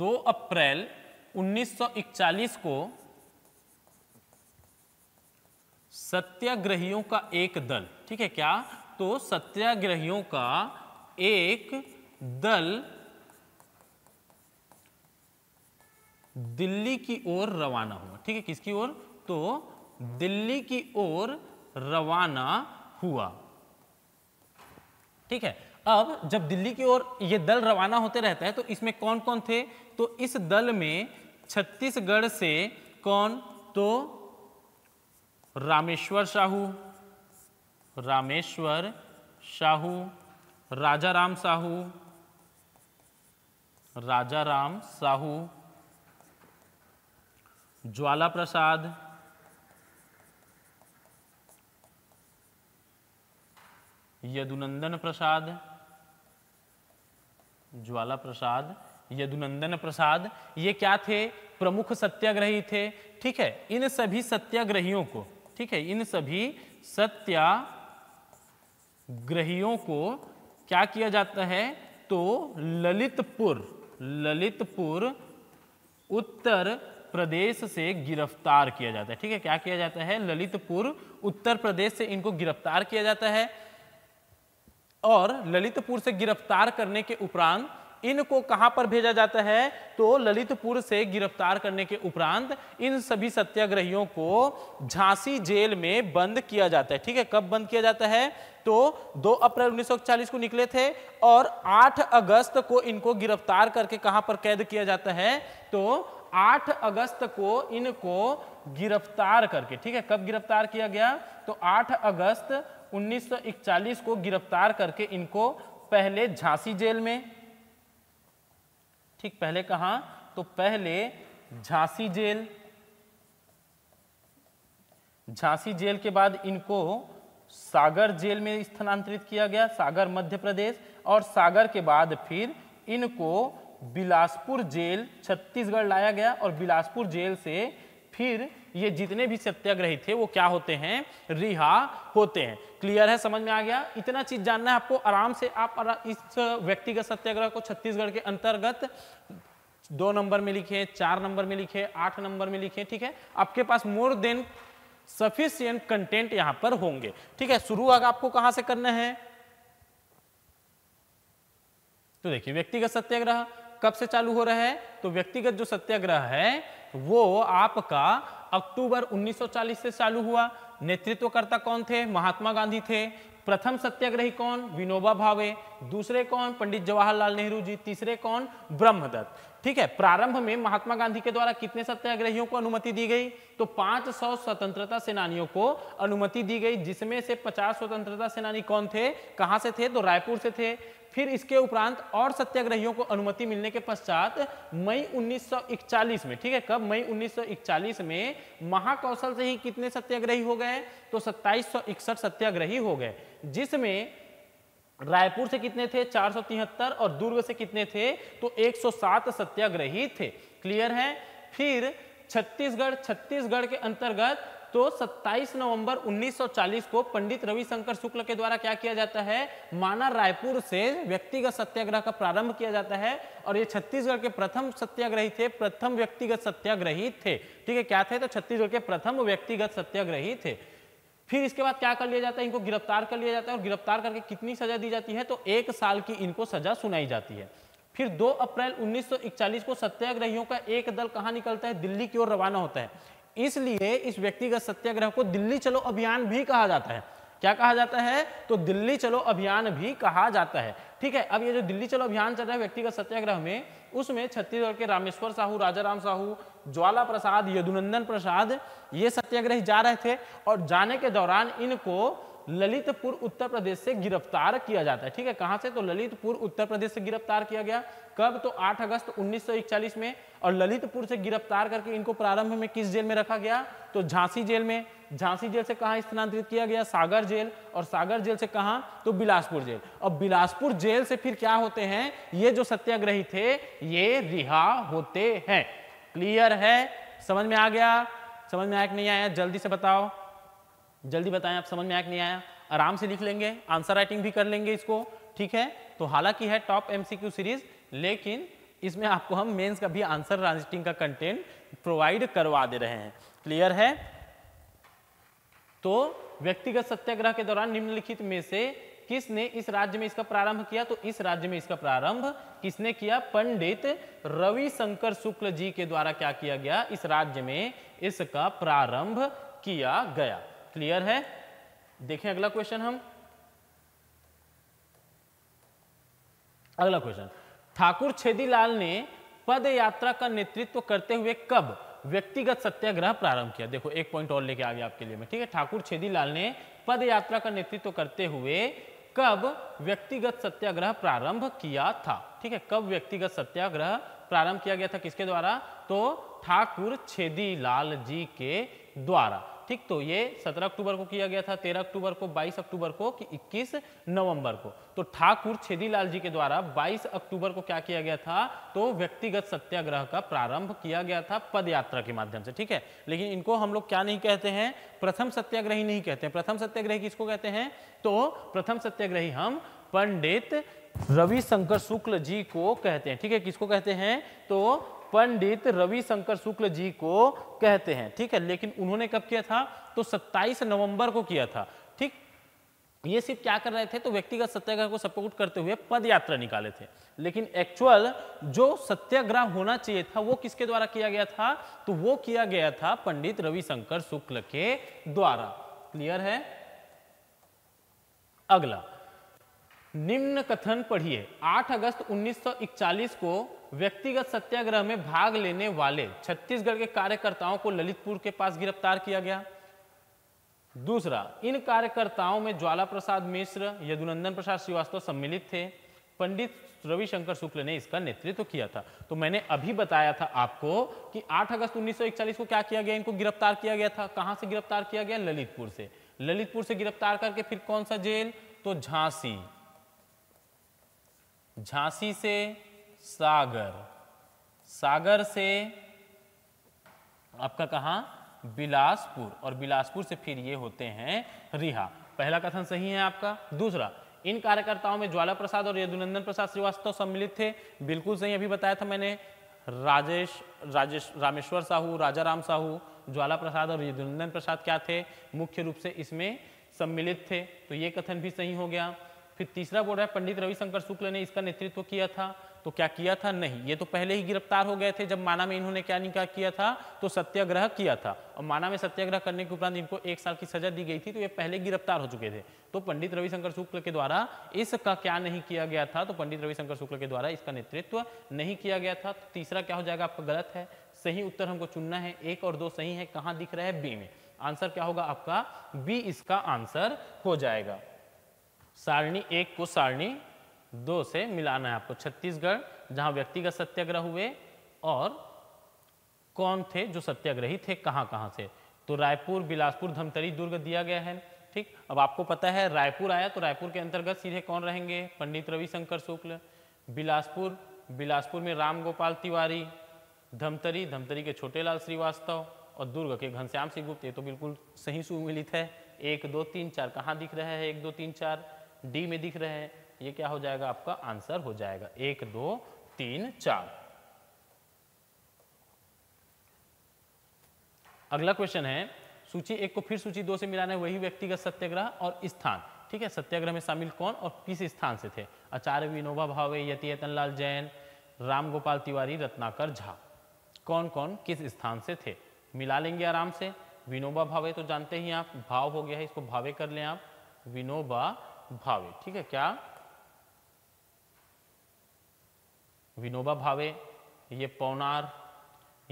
[SPEAKER 1] 2 अप्रैल 1941 को सत्याग्रहियों का एक दल ठीक है क्या तो सत्याग्रहियों का एक दल दिल्ली की ओर रवाना हुआ ठीक है किसकी ओर तो दिल्ली की ओर रवाना हुआ ठीक है अब जब दिल्ली की ओर ये दल रवाना होते रहता है तो इसमें कौन कौन थे तो इस दल में छत्तीसगढ़ से कौन तो रामेश्वर साहू रामेश्वर साहू राजा राम साहू राजा राम साहू ज्वाला प्रसाद यदुनंदन प्रसाद ज्वाला प्रसाद यदुनंदन प्रसाद ये क्या थे प्रमुख सत्याग्रही थे ठीक है इन सभी सत्याग्रहियों को ठीक है इन सभी सत्याग्रहियों को क्या किया जाता है तो ललितपुर ललितपुर उत्तर प्रदेश से गिरफ्तार किया जाता है ठीक है क्या किया जाता है ललितपुर उत्तर प्रदेश से इनको गिरफ्तार किया जाता है और ललितपुर से गिरफ्तार करने के उपरांत इनको कहां पर भेजा जाता है तो ललितपुर से गिरफ्तार करने के उपरांत इन सभी सत्याग्रहियों को झांसी जेल में बंद किया जाता है ठीक है कब बंद किया जाता है तो 2 अप्रैल 1940 को निकले थे और 8 अगस्त को इनको गिरफ्तार करके कहां पर कैद किया जाता है तो 8 अगस्त को इनको गिरफ्तार करके ठीक है कब गिरफ्तार किया गया तो 8 अगस्त 1941 को गिरफ्तार करके इनको पहले झांसी जेल में ठीक पहले कहा तो पहले झांसी जेल झांसी जेल के बाद इनको सागर जेल में स्थानांतरित किया गया सागर मध्य प्रदेश और सागर के बाद फिर इनको बिलासपुर जेल छत्तीसगढ़ लाया गया और बिलासपुर जेल से फिर ये जितने भी सत्याग्रही थे वो क्या होते हैं रिहा होते हैं क्लियर है समझ में आ गया इतना चीज जानना है आपको आराम से आप इस व्यक्तिगत सत्याग्रह को छत्तीसगढ़ के अंतर्गत दो नंबर में लिखे चार नंबर में लिखे आठ नंबर में लिखे ठीक है आपके पास मोर देन सफिशियंट कंटेंट यहां पर होंगे ठीक है शुरू अगर आपको कहां से करना है तो देखिए व्यक्तिगत सत्याग्रह कब से चालू हो रहा है तो व्यक्तिगत जो सत्याग्रह है वो आपका अक्टूबर 1940 से चालू हुआ नेतृत्वकर्ता कौन थे महात्मा गांधी थे प्रथम सत्याग्रही कौन विनोबा भावे दूसरे कौन पंडित जवाहरलाल नेहरू जी तीसरे कौन ब्रह्मदत्त ठीक है प्रारंभ में महात्मा गांधी के द्वारा कितने सत्याग्रहियों को अनुमति दी गई तो 500 स्वतंत्रता सेनानियों को अनुमति दी गई जिसमें से 50 स्वतंत्रता सेनानी कौन थे कहां से थे तो रायपुर से थे फिर इसके उपरांत और सत्याग्रहियों को अनुमति मिलने के पश्चात मई 1941 में ठीक है कब मई 1941 में महाकौशल से ही कितने सत्याग्रही हो गए तो सत्ताईस सत्याग्रही हो गए जिसमें रायपुर से कितने थे चार और दुर्ग से कितने थे तो 107 सत्याग्रही थे क्लियर है फिर छत्तीसगढ़ छत्तीसगढ़ के अंतर्गत तो 27 नवंबर 1940 को पंडित रविशंकर शुक्ल के द्वारा क्या किया जाता है माना रायपुर से व्यक्तिगत सत्याग्रह का प्रारंभ किया जाता है और ये छत्तीसगढ़ के प्रथम सत्याग्रही थे प्रथम व्यक्तिगत सत्याग्रही थे ठीक है क्या थे तो छत्तीसगढ़ के प्रथम व्यक्तिगत सत्याग्रही थे फिर इसके बाद क्या कर लिया जाता है इनको गिरफ्तार कर लिया जाता है और गिरफ्तार करके कितनी सजा दी जाती है तो एक साल की इनको सजा सुनाई जाती है फिर 2 अप्रैल 1941 को सत्याग्रहियों का एक दल कहा निकलता है दिल्ली की ओर रवाना होता है इसलिए इस व्यक्तिगत सत्याग्रह को दिल्ली चलो अभियान भी कहा जाता है क्या कहा जाता है तो दिल्ली चलो अभियान भी कहा जाता है ठीक है अब ये जो दिल्ली चलो अभियान चल रहा है व्यक्तिगत सत्याग्रह में उसमें छत्तीसगढ़ के रामेश्वर साहू राजा राम साहू ज्वाला प्रसाद यदुनंदन प्रसाद ये सत्याग्रही जा रहे थे और जाने के दौरान इनको ललितपुर उत्तर प्रदेश से गिरफ्तार किया जाता है ठीक है कहां से तो ललितपुर उत्तर प्रदेश से गिरफ्तार किया गया कब तो 8 अगस्त 1941 में और ललितपुर से गिरफ्तार करके इनको प्रारंभ में किस जेल में रखा गया तो झांसी जेल में झांसी जेल से कहा स्थानांतरित किया गया सागर जेल और सागर जेल से कहा तो बिलासपुर जेल और बिलासपुर जेल से फिर क्या होते हैं ये जो सत्याग्रही थे ये रिहा होते हैं क्लियर है समझ में आ गया समझ में आया कि नहीं आया जल्दी से बताओ जल्दी बताएं आप समझ में आया कि नहीं आया आराम से लिख लेंगे आंसर राइटिंग भी कर लेंगे इसको ठीक है तो हालांकि है टॉप एमसीक्यू सीरीज लेकिन इसमें आपको हम मेंस का भी आंसर राइटिंग का कंटेंट प्रोवाइड करवा दे रहे हैं क्लियर है तो व्यक्तिगत सत्याग्रह के दौरान निम्नलिखित में से किसने इस राज्य में इसका प्रारंभ किया तो इस राज्य में इसका प्रारंभ किसने किया पंडित रविशंकर शुक्ल जी के द्वारा क्या किया गया इस राज्य में इसका प्रारंभ किया गया क्लियर है देखें अगला क्वेश्चन हम अगला क्वेश्चन ठाकुर छेदीलाल ने पद यात्रा का नेतृत्व करते हुए कब व्यक्तिगत सत्याग्रह प्रारंभ किया देखो एक पॉइंट और लेके आ गया आपके लिए मैं ठीक है ठाकुर छेदीलाल ने पद यात्रा का नेतृत्व करते हुए कब व्यक्तिगत सत्याग्रह प्रारंभ किया था ठीक है कब व्यक्तिगत सत्याग्रह प्रारंभ किया गया था किसके द्वारा तो ठाकुर छेदीलाल जी के द्वारा ठीक तो ये 17 अक्टूबर को किया गया था 13 अक्टूबर को 22 अक्टूबर को कि 21 नवंबर को तो ठाकुर छेदीलाल जी के द्वारा 22 अक्टूबर को क्या किया गया था तो व्यक्तिगत सत्याग्रह का प्रारंभ किया गया था पदयात्रा के माध्यम से ठीक है लेकिन इनको हम लोग क्या नहीं कहते हैं प्रथम सत्याग्रही नहीं कहते हैं प्रथम सत्याग्रही किसको कहते हैं तो प्रथम सत्याग्रही हम पंडित रविशंकर शुक्ल जी को कहते हैं ठीक है किसको कहते हैं तो पंडित रविशंकर शुक्ल जी को कहते हैं ठीक है लेकिन उन्होंने कब किया था तो 27 नवंबर को किया था ठीक ये सिर्फ क्या कर रहे थे तो व्यक्तिगत सत्याग्रह को सपोर्ट करते हुए पद यात्रा निकाले थे लेकिन एक्चुअल जो सत्याग्रह होना चाहिए था वो किसके द्वारा किया गया था तो वो किया गया था पंडित रविशंकर शुक्ल के द्वारा क्लियर है अगला निम्न कथन पढ़िए 8 अगस्त 1941 को व्यक्तिगत सत्याग्रह में भाग लेने वाले छत्तीसगढ़ के कार्यकर्ताओं को ललितपुर के पास गिरफ्तार किया गया दूसरा इन कार्यकर्ताओं में ज्वाला प्रसाद मिश्र यदुनंदन प्रसाद श्रीवास्तव सम्मिलित थे पंडित रविशंकर शुक्ल ने इसका नेतृत्व तो किया था तो मैंने अभी बताया था आपको कि 8 अगस्त 1941 को क्या किया गया इनको गिरफ्तार किया गया था कहां से गिरफ्तार किया गया ललितपुर से ललितपुर से गिरफ्तार करके फिर कौन सा जेल तो झांसी झांसी से सागर सागर से आपका कहा बिलासपुर और बिलासपुर से फिर ये होते हैं रिहा पहला कथन सही है आपका दूसरा इन कार्यकर्ताओं में ज्वाला प्रसाद और यदुनंदन प्रसाद श्रीवास्तव सम्मिलित थे बिल्कुल सही अभी बताया था मैंने राजेश राजेश रामेश्वर साहू राजा राम साहू ज्वाला प्रसाद और यदुनंदन प्रसाद क्या थे मुख्य रूप से इसमें सम्मिलित थे तो ये कथन भी सही हो गया फिर तीसरा बोल रहा है पंडित रविशंकर शुक्ल ने इसका नेतृत्व किया था तो क्या किया था नहीं ये तो पहले ही गिरफ्तार हो गए थे जब माना में इन्होंने क्या निकाह किया था तो सत्याग्रह किया था और माना में सत्याग्रह करने के उपरांत इनको एक साल की सजा दी गई थी तो ये पहले गिरफ्तार हो चुके थे तो पंडित रविशंकर शुक्ल के द्वारा इसका क्या नहीं किया गया था तो पंडित रविशंकर शुक्ल के द्वारा इसका नेतृत्व नहीं किया गया था तो तीसरा क्या हो जाएगा आपका गलत है सही उत्तर हमको चुनना है एक और दो सही है कहाँ दिख रहा है बी में आंसर क्या होगा आपका बी इसका आंसर हो जाएगा सारणी एक को सारणी दो से मिलाना है आपको छत्तीसगढ़ जहां व्यक्तिगत सत्याग्रह हुए और कौन थे जो सत्याग्रही थे कहाँ कहां से तो रायपुर बिलासपुर धमतरी दुर्ग दिया गया है ठीक अब आपको पता है रायपुर आया तो रायपुर के अंतर्गत सीधे कौन रहेंगे पंडित रविशंकर शुक्ल बिलासपुर बिलासपुर में राम गोपाल तिवारी धमतरी धमतरी के छोटेलाल श्रीवास्तव और दुर्ग के घनश्याम सिंह गुप्त ये तो बिल्कुल सही सुमिलित है एक दो तीन चार कहाँ दिख रहा है एक दो तीन चार डी में दिख रहे हैं ये क्या हो जाएगा आपका आंसर हो जाएगा एक दो तीन चार अगला क्वेश्चन है सूची एक को फिर सूची दो से मिलाना है वही व्यक्तिगत सत्याग्रह और स्थान ठीक है सत्याग्रह में शामिल कौन और किस स्थान से थे आचार्य विनोबा भावे यतनलाल जैन राम गोपाल तिवारी रत्नाकर झा कौन कौन किस स्थान से थे मिला लेंगे आराम से विनोबा भावे तो जानते ही आप भाव हो गया है इसको भावे कर लें आप विनोबा भावे ठीक है क्या विनोबा भावे ये पौनार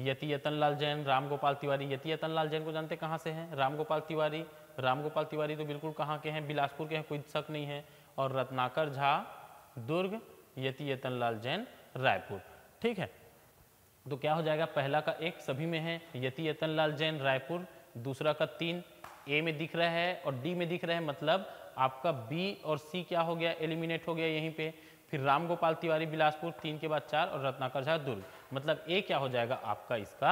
[SPEAKER 1] यति यतनलाल जैन राम गोपाल तिवारी यति यतनलाल जैन को जानते कहाँ से हैं राम गोपाल तिवारी राम गोपाल तिवारी तो बिल्कुल कहाँ के हैं बिलासपुर के हैं कोई शक नहीं है और रत्नाकर झा दुर्ग यति यतनलाल जैन रायपुर ठीक है तो क्या हो जाएगा पहला का एक सभी में है यति यतनलाल जैन रायपुर दूसरा का तीन ए में दिख रहा है और डी में दिख रहा है मतलब आपका बी और सी क्या हो गया एलिमिनेट हो गया यहीं पर फिर राम गोपाल तिवारी बिलासपुर तीन के बाद चार और रत्नाकर झा दुर्ग मतलब ए क्या हो जाएगा आपका इसका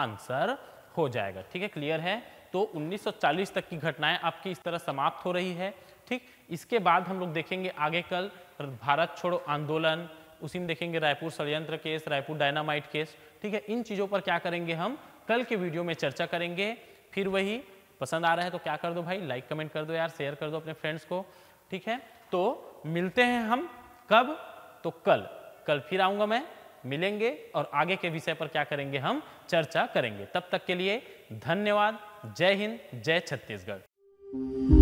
[SPEAKER 1] आंसर हो जाएगा ठीक है क्लियर है तो 1940 तक की घटनाएं आपकी इस तरह समाप्त हो रही है ठीक इसके बाद हम लोग देखेंगे आगे कल भारत छोड़ो आंदोलन उसी में देखेंगे रायपुर षडयंत्र केस रायपुर डायनामाइट केस ठीक है इन चीज़ों पर क्या करेंगे हम कल के वीडियो में चर्चा करेंगे फिर वही पसंद आ रहा है तो क्या कर दो भाई लाइक कमेंट कर दो यार शेयर कर दो अपने फ्रेंड्स को ठीक है तो मिलते हैं हम कब तो कल कल फिर आऊंगा मैं मिलेंगे और आगे के विषय पर क्या करेंगे हम चर्चा करेंगे तब तक के लिए धन्यवाद जय हिंद जय छत्तीसगढ़